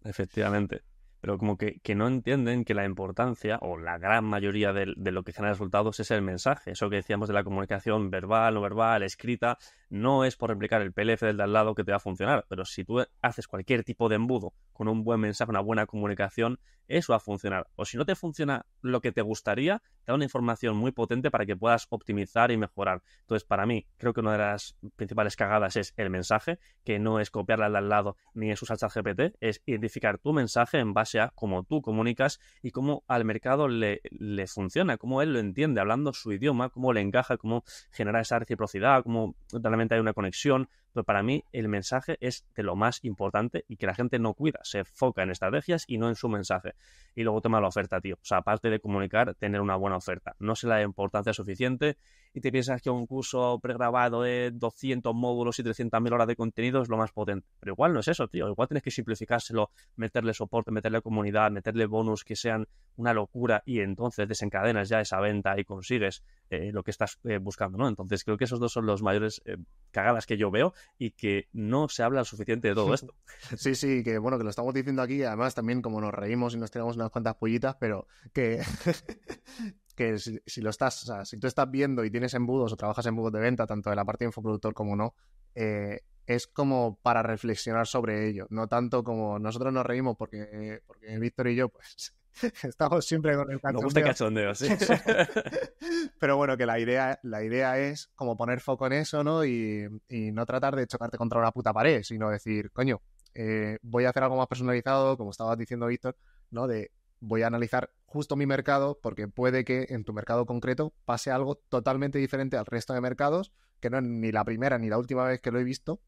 Efectivamente. Pero como que, no entienden que la importancia o la gran mayoría de, de lo que genera resultados es el mensaje. Eso que decíamos de la comunicación verbal, o verbal, escrita, no es por replicar el PLF del de al lado que te va a funcionar, pero si tú haces cualquier tipo de embudo con un buen mensaje, una buena comunicación, eso va a funcionar. O si no te funciona lo que te gustaría, te da una información muy potente para que puedas optimizar y mejorar. Entonces, para mí, creo que una de las principales cagadas es el mensaje, que no es copiarla al de al lado ni es usar GPT, es identificar tu mensaje en base a cómo tú comunicas y cómo al mercado le, le funciona, cómo él lo entiende, hablando su idioma, cómo le encaja, cómo genera esa reciprocidad, cómo realmente hay una conexión. Pero para mí el mensaje es de lo más importante y que la gente no cuida, se enfoca en estrategias y no en su mensaje. Y luego toma la oferta, tío. O sea, aparte de comunicar, tener una buena oferta. No se la da importancia suficiente y te piensas que un curso pregrabado de 200 módulos y 300.000 horas de contenido es lo más potente. Pero igual no es eso, tío. Igual tienes que simplificárselo, meterle soporte, meterle comunidad, meterle bonus que sean una locura y entonces desencadenas ya esa venta y consigues eh, lo que estás eh, buscando, ¿no? Entonces creo que esos dos son los mayores eh, cagadas que yo veo y que no se habla lo suficiente de todo esto.
Sí, sí, que bueno, que lo estamos diciendo aquí, además también como nos reímos y nos tiramos unas cuantas pollitas, pero que, que si, lo estás, o sea, si tú estás viendo y tienes embudos o trabajas en embudos de venta, tanto de la parte de infoproductor como no, es como para reflexionar sobre ello, no tanto como nosotros nos reímos porque, porque Víctor y yo, pues Estamos siempre con el cachondeo. Pero bueno, que la idea, la idea es como poner foco en eso, ¿no? Y, no tratar de chocarte contra una puta pared, sino decir, coño, eh, voy a hacer algo más personalizado, como estabas diciendo, Víctor, ¿no? De voy a analizar justo mi mercado, porque puede que en tu mercado concreto pase algo totalmente diferente al resto de mercados, que no es ni la primera ni la última vez que lo he visto,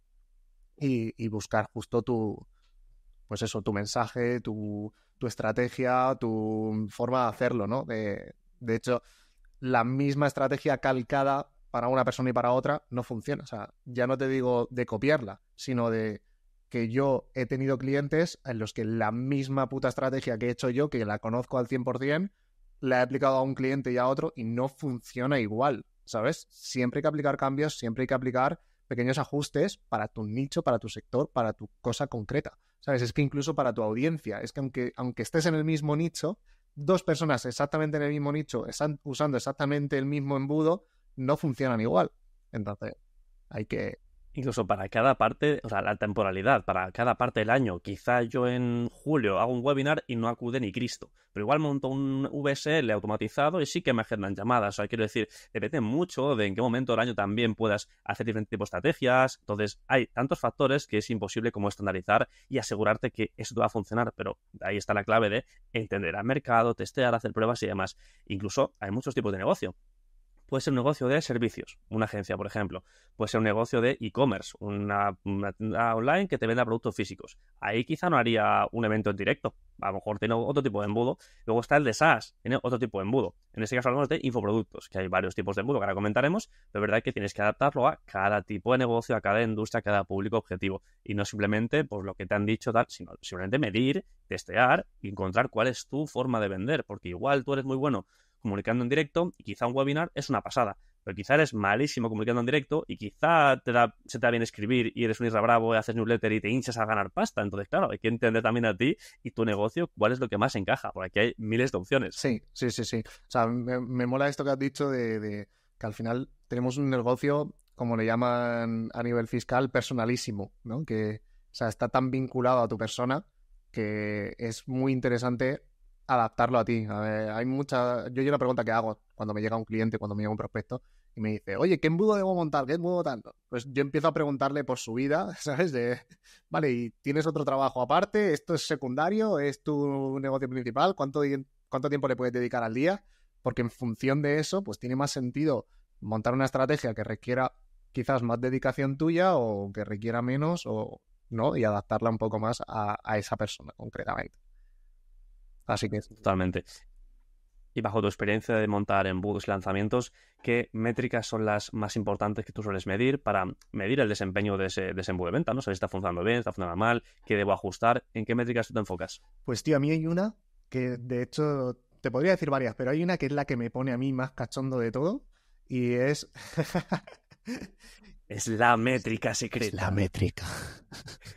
y buscar justo tu, pues eso, tu mensaje, tu, estrategia, tu forma de hacerlo, ¿no? De, de hecho, la misma estrategia calcada para una persona y para otra no funciona. O sea, ya no te digo de copiarla, sino de que yo he tenido clientes en los que la misma puta estrategia que he hecho yo, que la conozco al 100%, la he aplicado a un cliente y a otro y no funciona igual, ¿sabes? Siempre hay que aplicar cambios, siempre hay que aplicar pequeños ajustes para tu nicho, para tu sector, para tu cosa concreta. ¿Sabes? Es que incluso para tu audiencia, es que aunque, aunque estés en el mismo nicho, dos personas exactamente en el mismo nicho, están usando exactamente el mismo embudo, no funcionan igual. Entonces,
hay que, incluso para cada parte, o sea, la temporalidad, para cada parte del año. Quizá yo en julio hago un webinar y no acude ni Cristo, pero igual monto un VSL automatizado y sí que me agendan llamadas. O sea, quiero decir, depende mucho de en qué momento del año también puedas hacer diferentes tipos de estrategias. Entonces, hay tantos factores que es imposible como estandarizar y asegurarte que eso va a funcionar, pero ahí está la clave de entender al mercado, testear, hacer pruebas y demás. Incluso hay muchos tipos de negocio puede ser un negocio de servicios, una agencia, por ejemplo. Puede ser un negocio de e-commerce, una, online que te venda productos físicos. Ahí quizá no haría un evento en directo. A lo mejor tiene otro tipo de embudo. Luego está el de SaaS, tiene otro tipo de embudo. En este caso hablamos de infoproductos, que hay varios tipos de embudo que ahora comentaremos, pero verdad es verdad que tienes que adaptarlo a cada tipo de negocio, a cada industria, a cada público objetivo. Y no simplemente por pues, lo que te han dicho, sino simplemente medir, testear y encontrar cuál es tu forma de vender. Porque igual tú eres muy bueno comunicando en directo y quizá un webinar es una pasada, pero quizá eres malísimo comunicando en directo y quizá te da, se te da bien escribir y eres un isra bravo, y haces newsletter y te hinchas a ganar pasta. Entonces, claro, hay que entender también a ti y tu negocio cuál es lo que más encaja, porque aquí hay miles de opciones. Sí, sí, sí, sí. O sea,
me, mola esto que has dicho de, que al final tenemos un negocio, como le llaman a nivel fiscal, personalísimo, ¿no? Que, o sea, está tan vinculado a tu persona que es muy interesante adaptarlo a ti. A ver, hay muchas. Yo hay una pregunta que hago cuando me llega un cliente, cuando me llega un prospecto, y me dice, oye, ¿qué embudo debo montar? ¿Qué embudo tanto? Pues yo empiezo a preguntarle por su vida, ¿sabes? De, vale, ¿y tienes otro trabajo aparte? ¿Esto es secundario? ¿Es tu negocio principal? ¿Cuánto, cuánto tiempo le puedes dedicar al día? Porque en función de eso, pues tiene más sentido montar una estrategia que requiera quizás más dedicación tuya o que requiera menos o no y adaptarla un poco más a esa persona concretamente.
Así que. Totalmente. Y bajo tu experiencia de montar embudos y lanzamientos, ¿qué métricas son las más importantes que tú sueles medir para medir el desempeño de ese, de de venta? ¿No? sé si está funcionando bien, está funcionando mal, qué debo ajustar, ¿en qué métricas tú te enfocas?
Pues tío, a mí hay una que de hecho te podría decir varias, pero hay una que es la que me pone a mí más cachondo de todo y es...
es la métrica secreta. Es la métrica.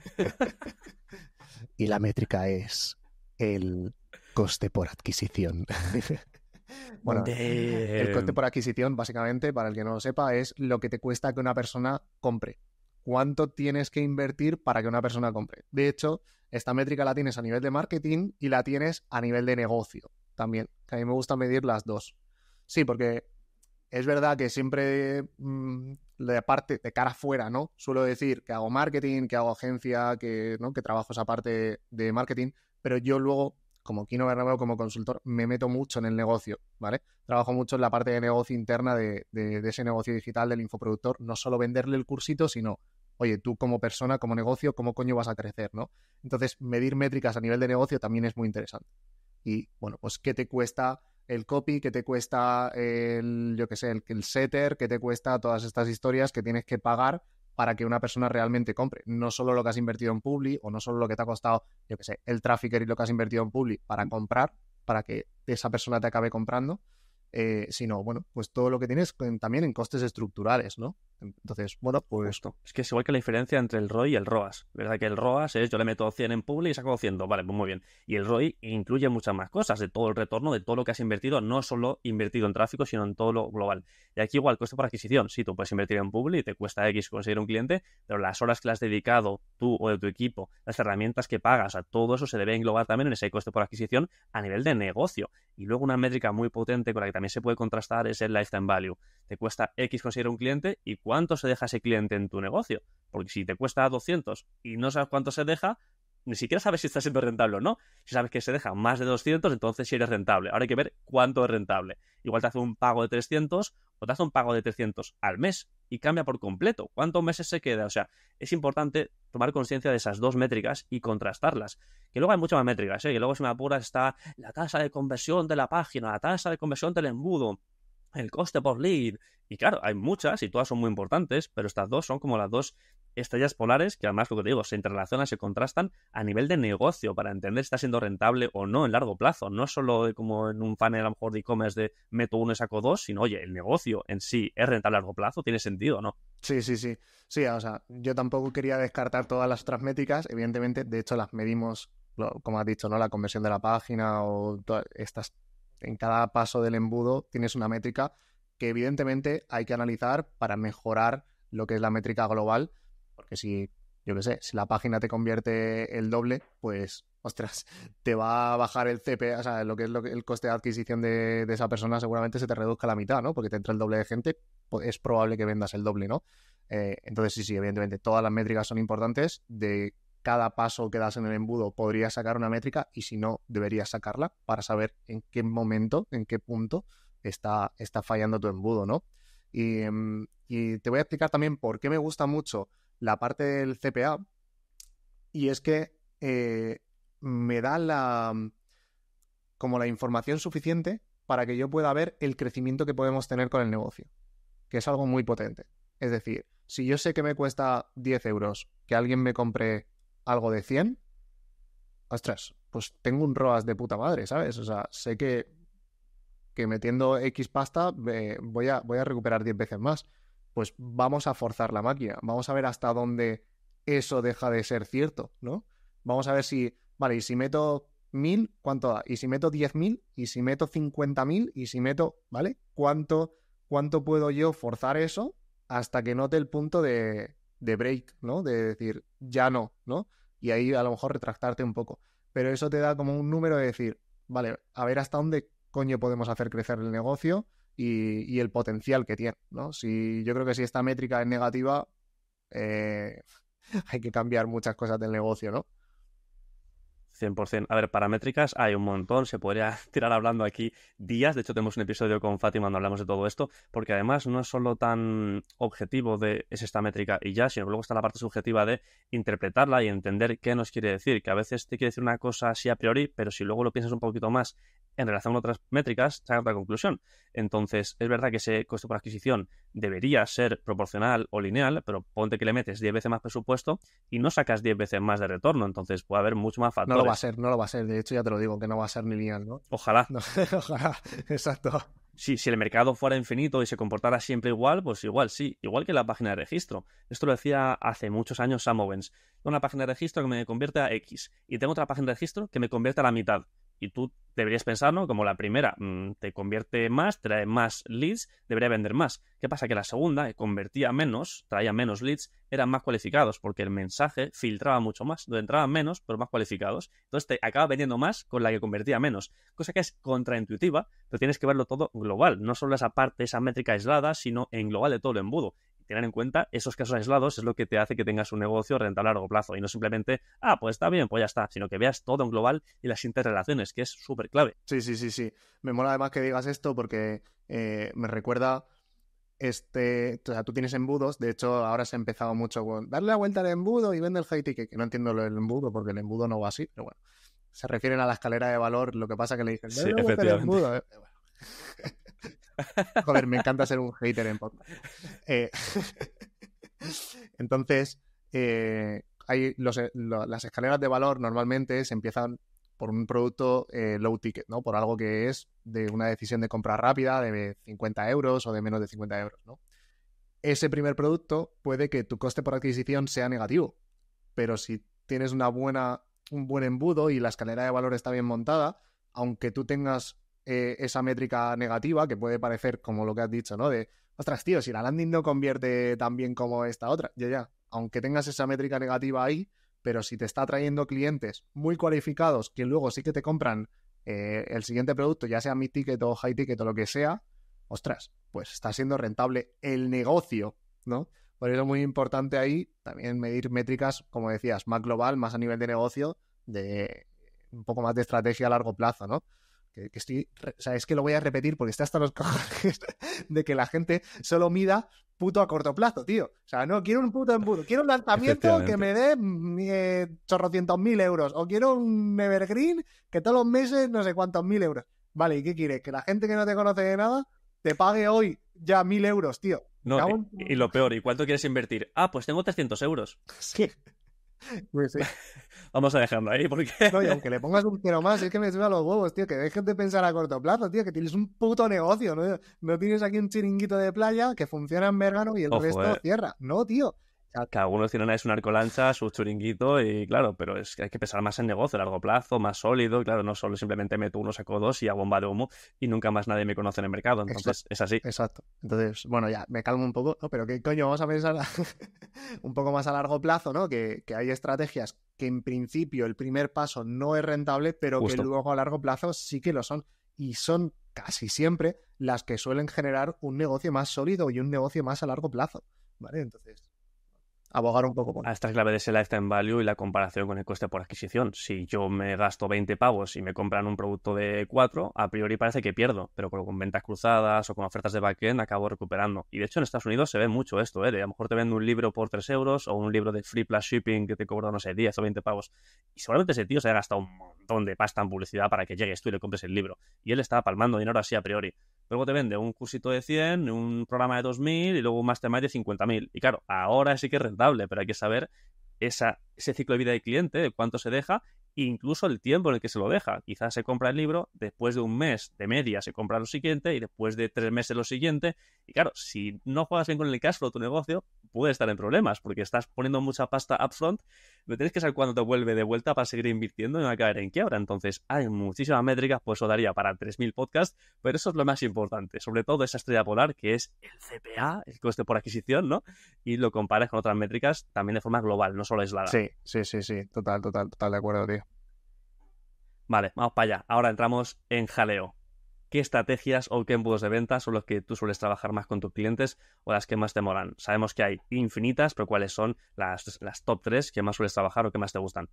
y la
métrica es el coste por adquisición. bueno, el coste em, por adquisición, básicamente, para el que no lo sepa, es lo que te cuesta que una persona compre. ¿Cuánto tienes que invertir para que una persona compre? De hecho, esta métrica la tienes a nivel de marketing y la tienes a nivel de negocio también. Que a mí me gusta medir las dos. Sí, porque es verdad que siempre mm, de parte, de cara afuera, ¿no? Suelo decir que hago marketing, que hago agencia, que, ¿no? que trabajo esa parte de marketing, pero yo luego como Kino Bernabéu, como consultor, me meto mucho en el negocio, ¿vale? Trabajo mucho en la parte de negocio interna de, ese negocio digital del infoproductor, no solo venderle el cursito, sino oye, tú como persona, como negocio, cómo coño vas a crecer, ¿no? Entonces, medir métricas a nivel de negocio también es muy interesante. Y bueno, pues, ¿qué te cuesta el copy? ¿Qué te cuesta el, yo qué sé, el setter? ¿Qué te cuesta todas estas historias que tienes que pagar para que una persona realmente compre. No solo lo que has invertido en Publi o no solo lo que te ha costado, yo que sé, el trafficker y lo que has invertido en Publi para comprar, para que esa persona te acabe comprando, eh, sino, bueno, pues todo lo que tienes también en costes estructurales, ¿no? Entonces, bueno,
pues... esto. Es que es igual que la diferencia entre el ROI y el ROAS. ¿Verdad que el ROAS es yo le meto 100 en Publi y saco 100? Vale, pues muy bien. Y el ROI incluye muchas más cosas, de todo el retorno, de todo lo que has invertido, no solo invertido en tráfico, sino en todo lo global. Y aquí igual, coste por adquisición. Sí, tú puedes invertir en Publi y te cuesta X conseguir un cliente, pero las horas que le has dedicado tú o de tu equipo, las herramientas que pagas, a todo eso se debe englobar también en ese coste por adquisición a nivel de negocio. Y luego una métrica muy potente con la que también se puede contrastar es el lifetime value. Te cuesta X conseguir un cliente y cuánto se deja ese cliente en tu negocio. Porque si te cuesta 200 y no sabes cuánto se deja, ni siquiera sabes si está siendo rentable o no. Si sabes que se deja más de 200, entonces sí eres rentable. Ahora hay que ver cuánto es rentable. Igual te hace un pago de 300 o te hace un pago de 300 al mes y cambia por completo. ¿Cuántos meses se queda? O sea, es importante tomar conciencia de esas dos métricas y contrastarlas. Que luego hay muchas más métricas, Y ¿eh? que luego si me apura está la tasa de conversión de la página, la tasa de conversión del embudo, el coste por lead. Y claro, hay muchas y todas son muy importantes, pero estas dos son como las dos estrellas polares que además, lo que te digo, se interrelacionan, se contrastan a nivel de negocio para entender si está siendo rentable o no en largo plazo. No solo como en un panel, a lo mejor de e-commerce de meto uno y saco dos, sino, oye, el negocio en sí es rentable a largo plazo, tiene sentido, ¿no? Sí, sí, sí.
Sí, o sea, yo tampoco quería descartar todas las otras métricas. Evidentemente, de hecho, las medimos, como has dicho, ¿no? La conversión de la página o todas estas en cada paso del embudo tienes una métrica que evidentemente hay que analizar para mejorar lo que es la métrica global, porque si, yo qué sé, si la página te convierte el doble, pues, ostras, te va a bajar el CP, o sea, lo que es el coste de adquisición de, esa persona seguramente se te reduzca a la mitad, ¿no? Porque te entra el doble de gente, pues, es probable que vendas el doble, ¿no? Eh, entonces, sí, sí, evidentemente, todas las métricas son importantes de cada paso que das en el embudo podría sacar una métrica y si no, deberías sacarla para saber en qué momento, en qué punto está, está fallando tu embudo, ¿no? Y, mm, te voy a explicar también por qué me gusta mucho la parte del CPA y es que eh, me da la como la información suficiente para que yo pueda ver el crecimiento que podemos tener con el negocio, que es algo muy potente. Es decir, si yo sé que me cuesta 10 euros que alguien me compre algo de 100, ostras, pues tengo un ROAS de puta madre, ¿sabes? O sea, sé que, que metiendo X pasta eh, voy, a, voy a recuperar 10 veces más. Pues vamos a forzar la máquina, vamos a ver hasta dónde eso deja de ser cierto, ¿no? Vamos a ver si, vale, y si meto 1000, ¿cuánto da? Y si meto 10.000, y si meto 50.000, y si meto, ¿vale? ¿Cuánto, ¿Cuánto puedo yo forzar eso hasta que note el punto de, de break, ¿no? De decir, ya no, ¿no? Y ahí a lo mejor retractarte un poco. Pero eso te da como un número de decir, vale, a ver hasta dónde coño podemos hacer crecer el negocio y, el potencial que tiene, ¿no? Si yo creo que si esta métrica es negativa, eh, hay que cambiar muchas cosas del negocio, ¿no?
100%. A ver, paramétricas hay un montón, se podría tirar hablando aquí días, de hecho tenemos un episodio con Fátima donde hablamos de todo esto, porque además no es solo tan objetivo de es esta métrica y ya, sino luego está la parte subjetiva de interpretarla y entender qué nos quiere decir, que a veces te quiere decir una cosa así a priori, pero si luego lo piensas un poquito más en relación con otras métricas, saca otra conclusión. Entonces, es verdad que ese costo por adquisición debería ser proporcional o lineal, pero ponte que le metes 10 veces más presupuesto y no sacas 10 veces más de retorno, entonces puede haber mucho más factores. No lo va a
ser, no lo va a ser, de hecho ya te lo digo, que no va a ser ni
lineal, ¿no? Ojalá.
ojalá, exacto.
si el mercado fuera infinito y se comportara siempre igual, pues igual sí, igual que la página de registro. Esto lo decía hace muchos años Sam Tengo Una página de registro que me convierte a X y tengo otra página de registro que me convierte a la mitad y tú deberías ¿no? como la primera mm, te convierte más, trae más leads, debería vender más. ¿Qué pasa? Que la segunda, convertía menos, traía menos leads, eran más cualificados porque el mensaje filtraba mucho más, donde entraban menos, pero más cualificados. Entonces te acaba vendiendo más con la que convertía menos, cosa que es contraintuitiva, pero tienes que verlo todo global, no solo esa parte, esa métrica aislada, sino en global de todo el embudo tener en cuenta esos casos aislados es lo que te hace que tengas un negocio rentable a largo plazo y no simplemente, ah, pues está bien, pues ya está, sino que veas todo en global y las interrelaciones, que es súper clave. Sí, sí, sí, sí.
Me mola además que digas esto porque eh, me recuerda este, o sea, tú tienes embudos, de hecho ahora se ha empezado mucho con darle la vuelta al embudo y vende el high ticket, que no entiendo lo del embudo porque el embudo no va así, pero bueno, se refieren a la escalera de valor, lo que pasa que le dicen, El embudo. Eh, Joder, me encanta ser un hater en podcast. Eh, entonces, eh, hay e-, las escaleras de valor normalmente se empiezan por un producto eh, low ticket, ¿no? Por algo que es de una decisión de compra rápida de 50 euros o de menos de 50 euros, Ese primer producto puede que tu coste por adquisición sea negativo, pero si tienes una buena, un buen embudo y la escalera de valor está bien montada, aunque tú tengas eh, esa métrica negativa, que puede parecer como lo que has dicho, ¿no? De, ostras, tío, si la landing no convierte tan bien como esta otra, ya, ya, aunque tengas esa métrica negativa ahí, pero si te está trayendo clientes muy cualificados que luego sí que te compran eh, el siguiente producto, ya sea mi ticket o high ticket o lo que sea, ostras, pues está siendo rentable el negocio, ¿no? Por eso es muy importante ahí también medir métricas, como decías, más global, más a nivel de negocio, de un poco más de estrategia a largo plazo, ¿no? que, estoy, o sea, es que lo voy a repetir porque está hasta los cojones de que la gente solo mida puto a corto plazo, tío. O sea, no, quiero un puto puto. quiero un lanzamiento que me dé mm, eh, chorrocientos mil euros, o quiero un evergreen que todos los meses no sé cuántos mil euros. Vale, ¿y qué quieres? ¿Que la gente que no te conoce de nada te pague hoy ya mil euros, tío?
No, y, lo peor, ¿y cuánto quieres invertir? Ah, pues tengo 300 euros. Sí. Pues sí. Vamos a dejarlo ahí porque. No, y aunque le
pongas un cero más, es que me suena los huevos, tío. Que dejes de pensar a corto plazo, tío. Que tienes un puto negocio, ¿no? No tienes aquí un chiringuito de playa que funciona en verano y el resto eh. cierra. No, tío.
Que uno tiene es un arco lancha, su churinguito y claro, pero es que hay que pensar más en negocio a largo plazo, más sólido, claro, no solo simplemente meto uno, saco dos y a bomba de humo y nunca más nadie me conoce en el mercado, entonces es así. Exacto,
entonces bueno, ya me calmo un poco, pero qué coño, vamos a pensar un poco más a largo plazo, ¿no? Que, hay estrategias que en principio el primer paso no es rentable, pero que luego a largo plazo sí que lo son y son casi siempre las que suelen generar un negocio más sólido y un negocio más a largo plazo, ¿vale? Entonces
abogar un poco por. es esta clave de ese lifetime value y la comparación con el coste por adquisición. Si yo me gasto 20 pavos y me compran un producto de 4, a priori parece que pierdo, pero con ventas cruzadas o con ofertas de backend acabo recuperando. Y de hecho en Estados Unidos se ve mucho esto, ¿eh? a lo mejor te vendo un libro por 3 euros o un libro de free plus shipping que te cobra, no sé, 10 o 20 pavos. Y seguramente ese tío se ha gastado un montón de pasta en publicidad para que llegues tú y le compres el libro. Y él estaba palmando dinero así a priori. Luego te vende un cursito de 100, un programa de 2.000 y luego un mastermind de 50.000. Y claro, ahora sí que es rentable, pero hay que saber esa, ese ciclo de vida del cliente, cuánto se deja incluso el tiempo en el que se lo deja. Quizás se compra el libro, después de un mes de media se compra lo siguiente y después de tres meses lo siguiente. Y claro, si no juegas bien con el cash flow tu negocio, puede estar en problemas porque estás poniendo mucha pasta upfront, lo tienes que saber cuándo te vuelve de vuelta para seguir invirtiendo y no caer en quiebra. Entonces, hay muchísimas métricas, pues eso daría para 3.000 podcasts, pero eso es lo más importante, sobre todo esa estrella polar que es el CPA, el coste por adquisición, ¿no? Y lo comparas con otras métricas también de forma global, no solo aislada. Sí,
sí, sí, sí, total, total, total, de acuerdo, tío.
Vale, vamos para allá. Ahora entramos en jaleo. ¿Qué estrategias o qué embudos de venta son los que tú sueles trabajar más con tus clientes o las que más te molan? Sabemos que hay infinitas, pero ¿cuáles son las, top tres que más sueles trabajar o que más te gustan?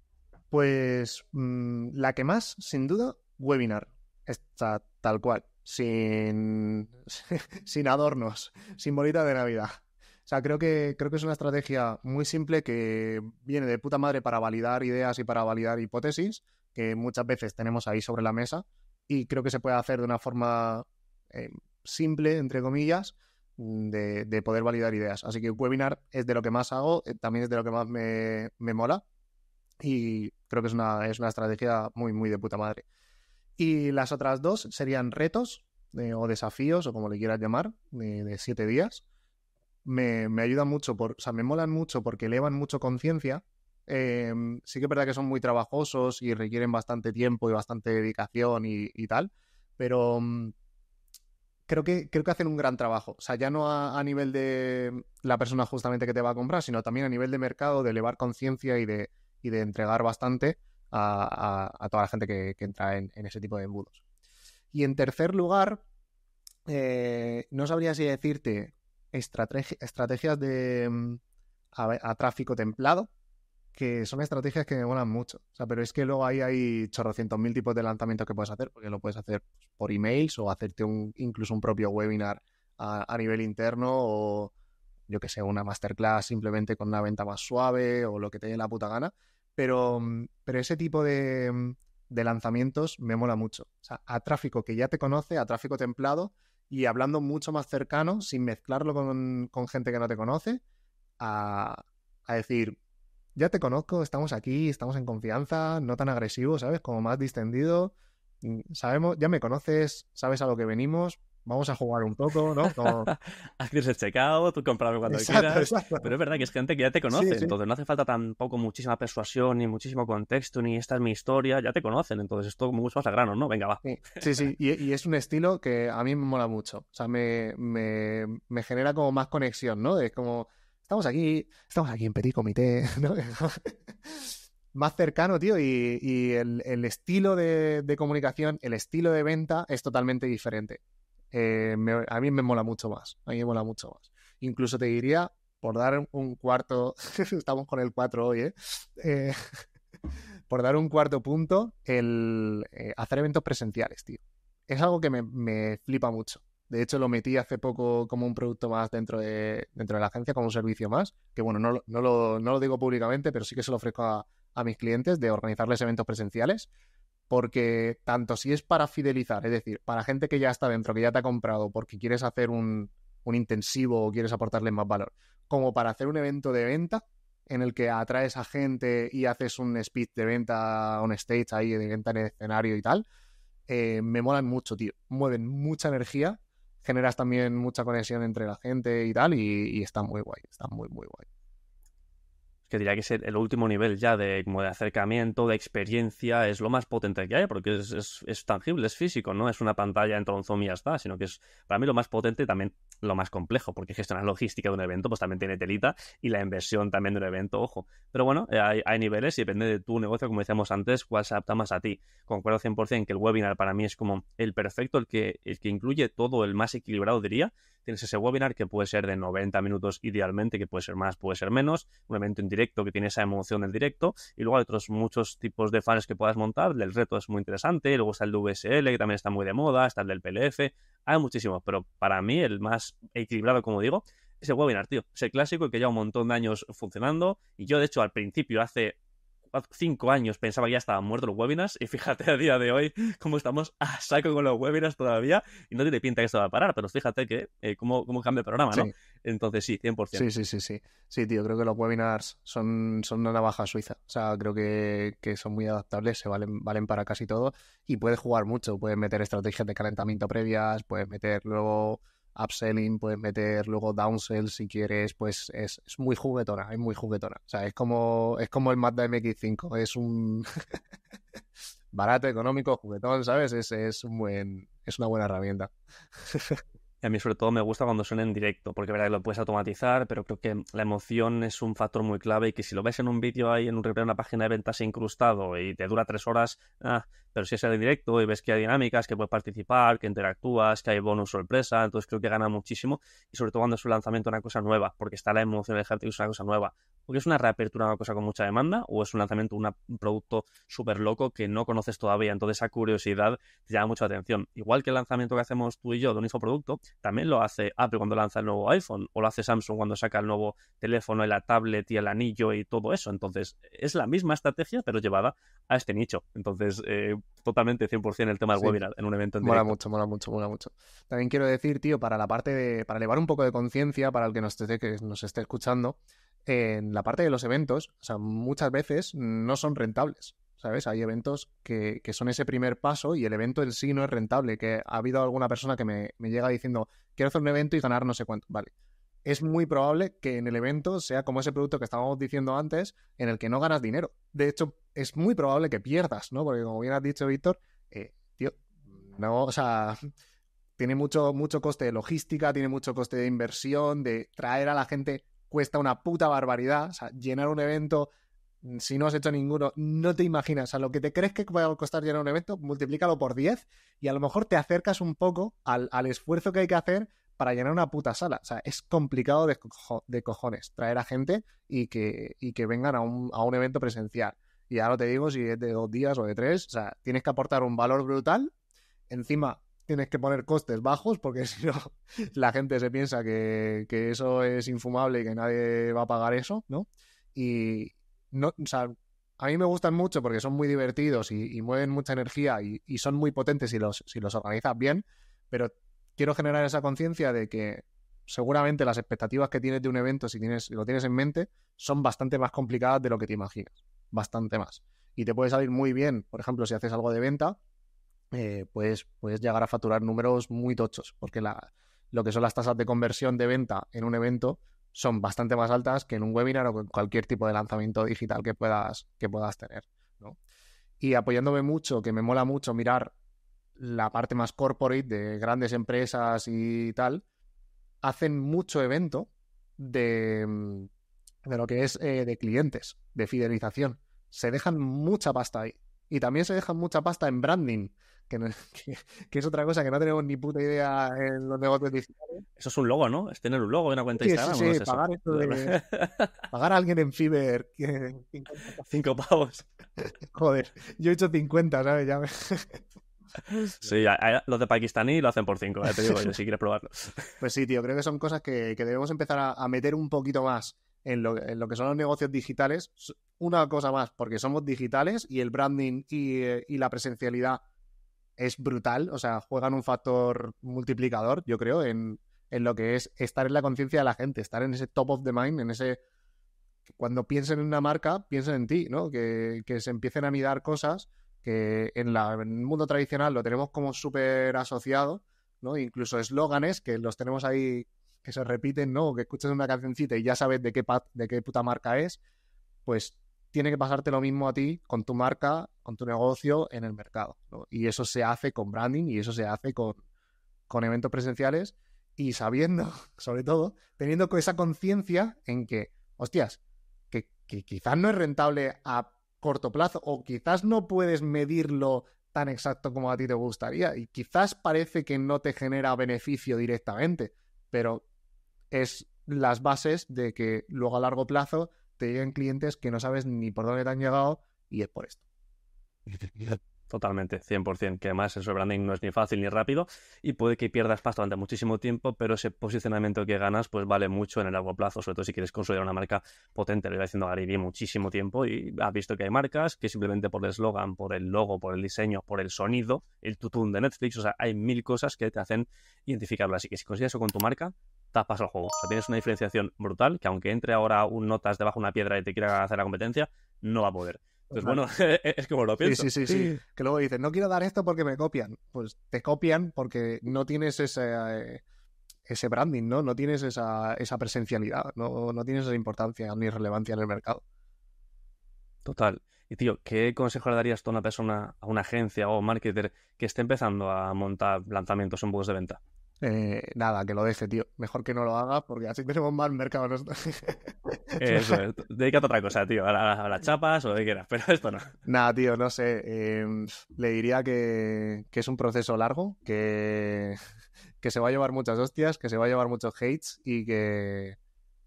Pues mm, la que más, sin duda, webinar. Está tal cual, sin, sin adornos, sin bolita de Navidad. O sea, creo que, creo que es una estrategia muy simple que viene de puta madre para validar ideas y para validar hipótesis, que muchas veces tenemos ahí sobre la mesa y creo que se puede hacer de una forma eh, simple, entre comillas, mm, de, poder validar ideas. Así que webinar es de lo que más hago, eh, también es de lo que más me, mola y creo que es una, estrategia muy, muy de puta madre. Y las otras dos serían retos eh, o desafíos o como le quieras llamar, de, siete días. Me, me ayudan mucho, por, o sea, me molan mucho porque elevan mucho conciencia Em, sí que es verdad que son muy trabajosos y requieren bastante tiempo y bastante dedicación y, tal, pero mm, creo, que, creo que hacen un gran trabajo. O sea, ya no a, nivel de mm, la persona justamente que te va a comprar, sino también a nivel de mercado, de elevar conciencia y de, de entregar bastante a, toda la gente que, entra en, ese tipo de embudos. Y en tercer lugar, eh, no sabría si decirte estrategias de, mm, a tráfico templado que son estrategias que me molan mucho. O sea, pero es que luego ahí hay chorrocientos mil tipos de lanzamientos que puedes hacer, porque lo puedes hacer por emails o hacerte un, incluso un propio webinar a, nivel interno o yo que sé, una masterclass simplemente con una venta más suave o lo que te dé la puta gana. Pero, mm, pero ese tipo mm, de, lanzamientos me mola mucho. O sea, a tráfico que ya te conoce, a tráfico templado y hablando mucho más cercano, sin mezclarlo con, gente que no te conoce, a, a decir, ya te conozco, estamos aquí, estamos en confianza, no tan agresivo, ¿sabes? Como más distendido. Mm, sabemos, ya me conoces, sabes a lo que venimos, vamos a jugar un poco, ¿no? Como...
Haces el checado, tú comprame cuando quieras. Pero es verdad que es gente que ya te conoce, entonces no hace falta tampoco muchísima persuasión, ni muchísimo contexto, ni esta es mi historia, ya te conocen, entonces esto gusta más a grano, ¿no? Venga, va. Sí, sí, Y, es un estilo que a mí me mola mucho,
o sea, me, me, me genera como más conexión, ¿no? Es como estamos aquí, estamos aquí en Petit Comité, ¿no? Más cercano, tío, y, el, estilo de, comunicación, el estilo de venta es totalmente diferente. Eh, a mí me mola mucho más, a mí me mola mucho más. Incluso te diría, por dar un cuarto, estamos con el cuatro hoy, ¿eh? eh por dar un cuarto punto, el eh, hacer eventos presenciales, tío. Es algo que me flipa mucho. De hecho, lo metí hace poco como un producto más dentro de, dentro de la agencia, como un servicio más, que bueno, no, lo, digo públicamente, pero sí que se lo ofrezco a, mis clientes de organizarles eventos presenciales, porque tanto si es para fidelizar, es decir, para gente que ya está dentro, que ya te ha comprado, porque quieres hacer un, intensivo o quieres aportarle más valor, como para hacer un evento de venta en el que atraes a gente y haces un speed de venta, on stage ahí de venta en escenario y tal, eh, me molan mucho, tío. Mueven mucha energía generas también mucha conexión entre la gente y tal, y, está muy guay, está muy, muy guay
que diría que es el, último nivel ya de, como de acercamiento, de experiencia, es lo más potente que hay, porque es, tangible, es físico, no es una pantalla en un y ya está, sino que es para mí lo más potente y también lo más complejo, porque gestionar logística de un evento pues también tiene telita y la inversión también de un evento, ojo. Pero bueno, eh, hay, niveles y depende de tu negocio, como decíamos antes, cuál se adapta más a ti. Concuerdo 100% que el webinar para mí es como el perfecto, el que, que incluye todo, el más equilibrado diría. Tienes ese webinar que puede ser de 90 minutos idealmente, que puede ser más, puede ser menos, un evento indirecto que tiene esa emoción del directo. Y luego hay otros muchos tipos de fans que puedas montar. El reto es muy interesante. luego está el de VSL, que también está muy de moda. Está el del PLF. Hay muchísimos, pero para mí el más equilibrado, como digo, es el webinar, tío. Es el clásico que lleva un montón de años funcionando. Y yo, de hecho, al principio, hace cinco años pensaba que ya estaban muertos los webinars y fíjate a día de hoy cómo estamos a saco con los webinars todavía y no tiene pinta que esto va a parar, pero fíjate que eh, cómo, cambia el programa, ¿no? Entonces sí, 100%. Sí, sí, sí,
sí. Sí, tío, creo que los webinars son, son una navaja suiza. O sea, creo que, son muy adaptables, se valen, valen para casi todo y puedes jugar mucho, puedes meter estrategias de calentamiento previas, puedes meter luego upselling, puedes meter luego downsell si quieres, pues es, es, muy juguetona, es muy juguetona. O sea, es como, es como el Mazda MX5, es un
barato, económico, juguetón, ¿sabes? Es, es, un buen, es una buena herramienta. a mí sobre todo me gusta cuando suena en directo, porque verdad lo puedes automatizar, pero creo que la emoción es un factor muy clave y que si lo ves en un vídeo ahí en un replay en una página de ventas incrustado y te dura tres horas, ah, pero si es el directo y ves que hay dinámicas, que puedes participar, que interactúas, que hay bonus sorpresa, entonces creo que gana muchísimo. Y sobre todo cuando es un lanzamiento una cosa nueva, porque está la emoción gente y es una cosa nueva. Porque es una reapertura una cosa con mucha demanda, o es un lanzamiento, de un producto súper loco que no conoces todavía. Entonces esa curiosidad te llama mucho atención. Igual que el lanzamiento que hacemos tú y yo de un producto también lo hace Apple cuando lanza el nuevo iPhone, o lo hace Samsung cuando saca el nuevo teléfono y la tablet y el anillo y todo eso. Entonces es la misma estrategia, pero llevada a este nicho. Entonces, eh, totalmente 100% el tema del webinar en un evento en Mola mucho,
mola mucho, mola mucho. También quiero decir, tío, para la parte de, para elevar un poco de conciencia para el que nos, esté, que nos esté escuchando, en la parte de los eventos, o sea, muchas veces no son rentables, ¿sabes? Hay eventos que, que son ese primer paso y el evento en sí no es rentable, que ha habido alguna persona que me llega diciendo, quiero hacer un evento y ganar no sé cuánto, vale es muy probable que en el evento sea como ese producto que estábamos diciendo antes, en el que no ganas dinero. De hecho, es muy probable que pierdas, ¿no? Porque como bien has dicho, Víctor, eh, tío, no, o sea, tiene mucho, mucho coste de logística, tiene mucho coste de inversión, de traer a la gente cuesta una puta barbaridad. O sea, llenar un evento, mm, si no has hecho ninguno, no te imaginas. O sea, lo que te crees que va a costar llenar un evento, multiplícalo por 10 y a lo mejor te acercas un poco al, al esfuerzo que hay que hacer para llenar una puta sala. O sea, es complicado de, cojones traer a gente y que, que vengan a un, evento presencial. Y ahora te digo, si es de dos días o de tres, o sea, tienes que aportar un valor brutal. Encima, tienes que poner costes bajos, porque si no, la gente se piensa que, eso es infumable y que nadie va a pagar eso, ¿no? Y, no, o sea, a mí me gustan mucho porque son muy divertidos y, mueven mucha energía y, son muy potentes si los, si los organizas bien, pero quiero generar esa conciencia de que seguramente las expectativas que tienes de un evento, si, tienes, lo tienes en mente, son bastante más complicadas de lo que te imaginas. Bastante más. Y te puede salir muy bien, por ejemplo, si haces algo de venta, eh, puedes, llegar a facturar números muy tochos, porque lo que son las tasas de conversión de venta en un evento son bastante más altas que en un webinar o en cualquier tipo de lanzamiento digital que puedas, que puedas tener. Y apoyándome mucho, que me mola mucho mirar la parte más corporate de grandes empresas y tal, hacen mucho evento de, mm, de lo que es eh, de clientes, de fidelización. Se dejan mucha pasta ahí. Y también se dejan mucha pasta en branding, que, es otra cosa que no tenemos ni puta idea en los negocios
digitales. Eso es un logo, ¿no? Es tener un logo de una cuenta Instagram.
pagar, a alguien en Fiverr. Cinco pavos. Joder, yo he hecho 50, ¿sabes? Ya me...
Sí, los de pakistaní lo hacen por 5, te digo si quieres probarlo.
Pues sí, tío, creo que son cosas que, debemos empezar a, meter un poquito más en lo, que son los negocios digitales. Una cosa más, porque somos digitales y el branding eh, y, la presencialidad es brutal, o sea, juegan un factor multiplicador, yo creo, en, lo que es estar en la conciencia de la gente, estar en ese top of the mind, en ese... Cuando piensen en una marca, piensen en ti, ¿no? Que, que se empiecen a mirar cosas que en, el mundo tradicional lo tenemos como súper asociado, ¿no? Incluso eslóganes que los tenemos ahí que se repiten, ¿no? Que escuchas una cancióncita y ya sabes de qué, de qué puta marca es, pues tiene que pasarte lo mismo a ti con tu marca, con tu negocio en el mercado, Y eso se hace con branding y eso se hace con, con eventos presenciales y sabiendo, sobre todo, teniendo esa conciencia en que, hostias, que, que quizás no es rentable a corto plazo o quizás no puedes medirlo tan exacto como a ti te gustaría y quizás parece que no te genera beneficio directamente, pero es las bases de que luego a largo plazo te lleguen clientes que no sabes ni por dónde te han llegado y es por esto.
Totalmente, 100%, que además el branding no es ni fácil ni rápido y puede que pierdas pasta durante muchísimo tiempo, pero ese posicionamiento que ganas pues vale mucho en el largo plazo, sobre todo si quieres consolidar una marca potente, lo iba diciendo Gary muchísimo tiempo y ha visto que hay marcas que simplemente por el eslogan, por el logo, por el diseño, por el sonido, el tutún de Netflix, o sea, hay mil cosas que te hacen identificarlo, así que si consigues eso con tu marca, tapas el juego, o sea, tienes una diferenciación brutal que aunque entre ahora un notas debajo de una piedra y te quiera hacer la competencia, no va a poder. Pues bueno, e, e, es como lo pienso. Sí, sí, sí, sí,
Que luego dices, no quiero dar esto porque me copian. Pues te copian porque no tienes ese, eh, ese branding, ¿no? No tienes esa, presencialidad, no, tienes esa importancia ni relevancia
en el mercado. Total. Y tío, ¿qué consejo le darías tú a una persona, a una agencia o marketer que esté empezando a montar lanzamientos en bugs de venta? Eh,
nada, que lo deje, tío. Mejor que no lo hagas porque así tenemos mal mercado.
Eso Dedícate a otra cosa, tío. A, las chapas o lo que quieras, pero esto no.
Nada, tío, no sé. Em, le diría que, es un proceso largo, que, que se va a llevar muchas hostias, que se va a llevar muchos hates y que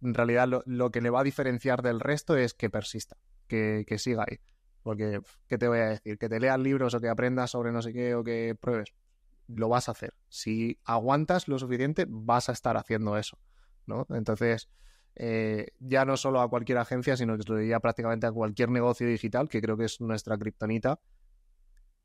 en realidad lo, lo que le va a diferenciar del resto es que persista, que, que siga ahí. Porque, ¿qué te voy a decir? ¿Que te leas libros o que aprendas sobre no sé qué o que pruebes? lo vas a hacer. Si aguantas lo suficiente, vas a estar haciendo eso, ¿no? Entonces, eh, ya no solo a cualquier agencia, sino que lo prácticamente a cualquier negocio digital, que creo que es nuestra criptonita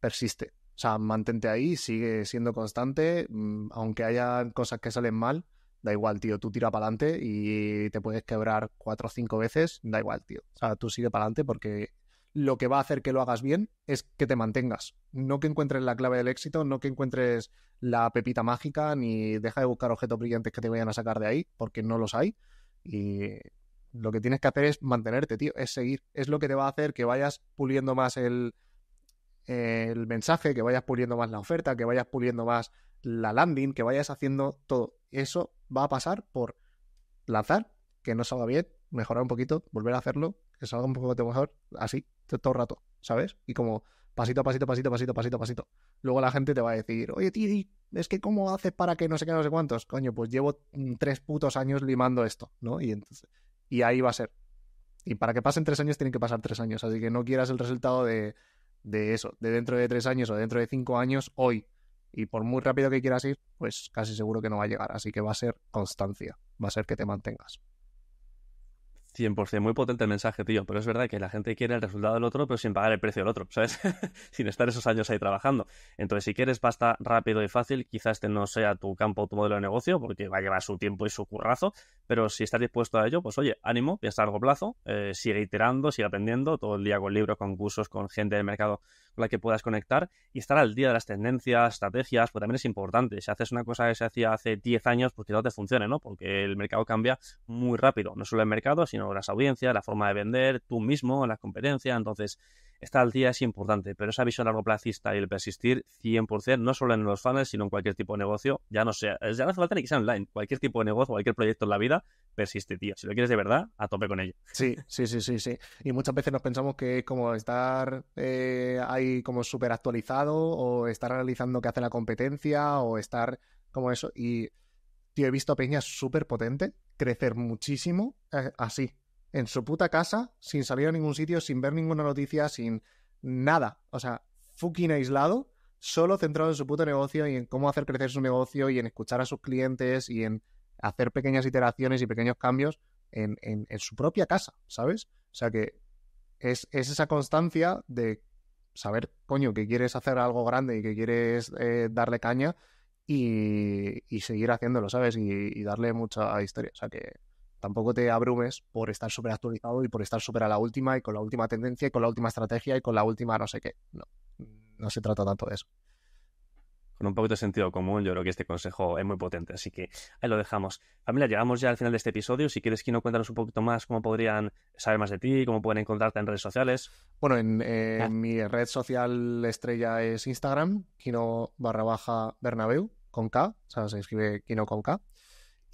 persiste. O sea, mantente ahí, sigue siendo constante, mm, aunque haya cosas que salen mal, da igual, tío, tú tira para adelante y te puedes quebrar cuatro o cinco veces, da igual, tío. O sea, tú sigue para adelante porque lo que va a hacer que lo hagas bien es que te mantengas. No que encuentres la clave del éxito, no que encuentres la pepita mágica, ni deja de buscar objetos brillantes que te vayan a sacar de ahí, porque no los hay. Y lo que tienes que hacer es mantenerte, tío, es seguir. Es lo que te va a hacer que vayas puliendo más el, el mensaje, que vayas puliendo más la oferta, que vayas puliendo más la landing, que vayas haciendo todo. Eso va a pasar por lanzar, que no salga bien, mejorar un poquito, volver a hacerlo que salga un poco de mejor, así, todo el rato, ¿sabes? Y como pasito, pasito, pasito, pasito, pasito, pasito. Luego la gente te va a decir, oye, tío, es que ¿cómo haces para que no sé qué, no sé cuántos? Coño, pues llevo mm, tres putos años limando esto, ¿no? Y entonces, y ahí va a ser. Y para que pasen tres años tienen que pasar tres años, así que no quieras el resultado de, de eso, de dentro de tres años o dentro de cinco años, hoy. Y por muy rápido que quieras ir, pues casi seguro que no va a llegar, así que va a ser constancia, va a ser que te mantengas.
100%, muy potente el mensaje, tío, pero es verdad que la gente quiere el resultado del otro, pero sin pagar el precio del otro, ¿sabes? sin estar esos años ahí trabajando. Entonces, si quieres basta rápido y fácil, quizás este no sea tu campo, tu modelo de negocio, porque va a llevar su tiempo y su currazo, pero si estás dispuesto a ello, pues oye, ánimo, piensa a largo plazo, eh, sigue iterando, sigue aprendiendo, todo el día con libros, con cursos, con gente del mercado la que puedas conectar y estar al día de las tendencias, estrategias, pues también es importante. Si haces una cosa que se hacía hace 10 años, pues que no te funcione, ¿no? Porque el mercado cambia muy rápido, no solo el mercado, sino las audiencias, la forma de vender, tú mismo, las competencias, entonces esta al día es importante, pero esa visión largo plazista y el persistir 100%, no solo en los fans, sino en cualquier tipo de negocio, ya no sea, ya no hace falta que sea online, cualquier tipo de negocio, cualquier proyecto en la vida, persiste, tío. Si lo quieres de verdad, a tope con ello. Sí,
sí, sí, sí, sí. Y muchas veces nos pensamos que como estar eh, ahí como súper actualizado o estar analizando qué hace la competencia o estar como eso. Y, tío, he visto a Peña súper potente crecer muchísimo eh, así, en su puta casa, sin salir a ningún sitio, sin ver ninguna noticia, sin nada. O sea, fucking aislado, solo centrado en su puto negocio y en cómo hacer crecer su negocio y en escuchar a sus clientes y en hacer pequeñas iteraciones y pequeños cambios en, en, su propia casa, ¿sabes? O sea que es, esa constancia de saber, coño, que quieres hacer algo grande y que quieres eh, darle caña y, seguir haciéndolo, ¿sabes? Y, y darle mucha historia. O sea que tampoco te abrumes por estar súper actualizado y por estar súper a la última y con la última tendencia y con la última estrategia y con la última no sé qué. No, no se trata tanto de eso.
Con un poquito de sentido común, yo creo que este consejo es muy potente, así que ahí lo dejamos. Familia, llegamos ya al final de este episodio. Si quieres, Kino cuéntanos un poquito más cómo podrían saber más de ti, cómo pueden encontrarte en redes sociales. Bueno, en eh,
mi red social estrella es Instagram, Kino barra baja Bernabeu, con K, se escribe Kino con K.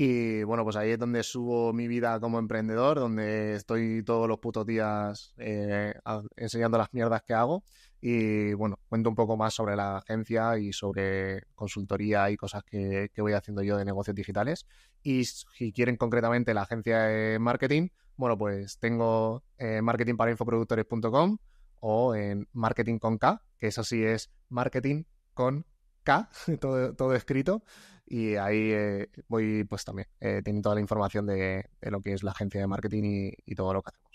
Y bueno, pues ahí es donde subo mi vida como emprendedor, donde estoy todos los putos días eh, enseñando las mierdas que hago. Y bueno, cuento un poco más sobre la agencia y sobre consultoría y cosas que, que voy haciendo yo de negocios digitales. Y si quieren concretamente la agencia de marketing, bueno, pues tengo eh, marketingparainfoproductores.com o en marketing con K, que eso sí es marketing con K, todo, todo escrito y ahí eh, voy pues también, eh, tiene toda la información de, lo que es la agencia de marketing y, todo lo que hacemos.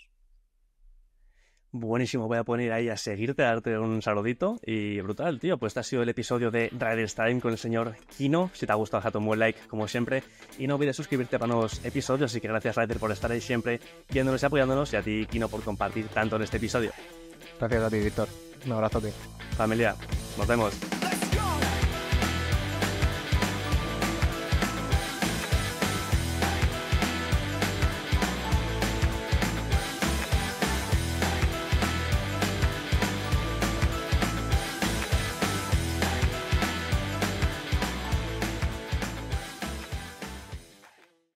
Buenísimo, voy a poner ahí a seguirte, a darte un saludito y brutal, tío. Pues este ha sido el episodio de Riders Time con el señor Kino. Si te ha gustado, deja un buen like, como siempre. Y no olvides suscribirte para nuevos episodios. Así que gracias, Rider, por estar ahí siempre viéndonos y apoyándonos. Y a ti, Kino, por compartir tanto en este episodio. Gracias a ti, Víctor. Un abrazo a ti. Familia, nos vemos.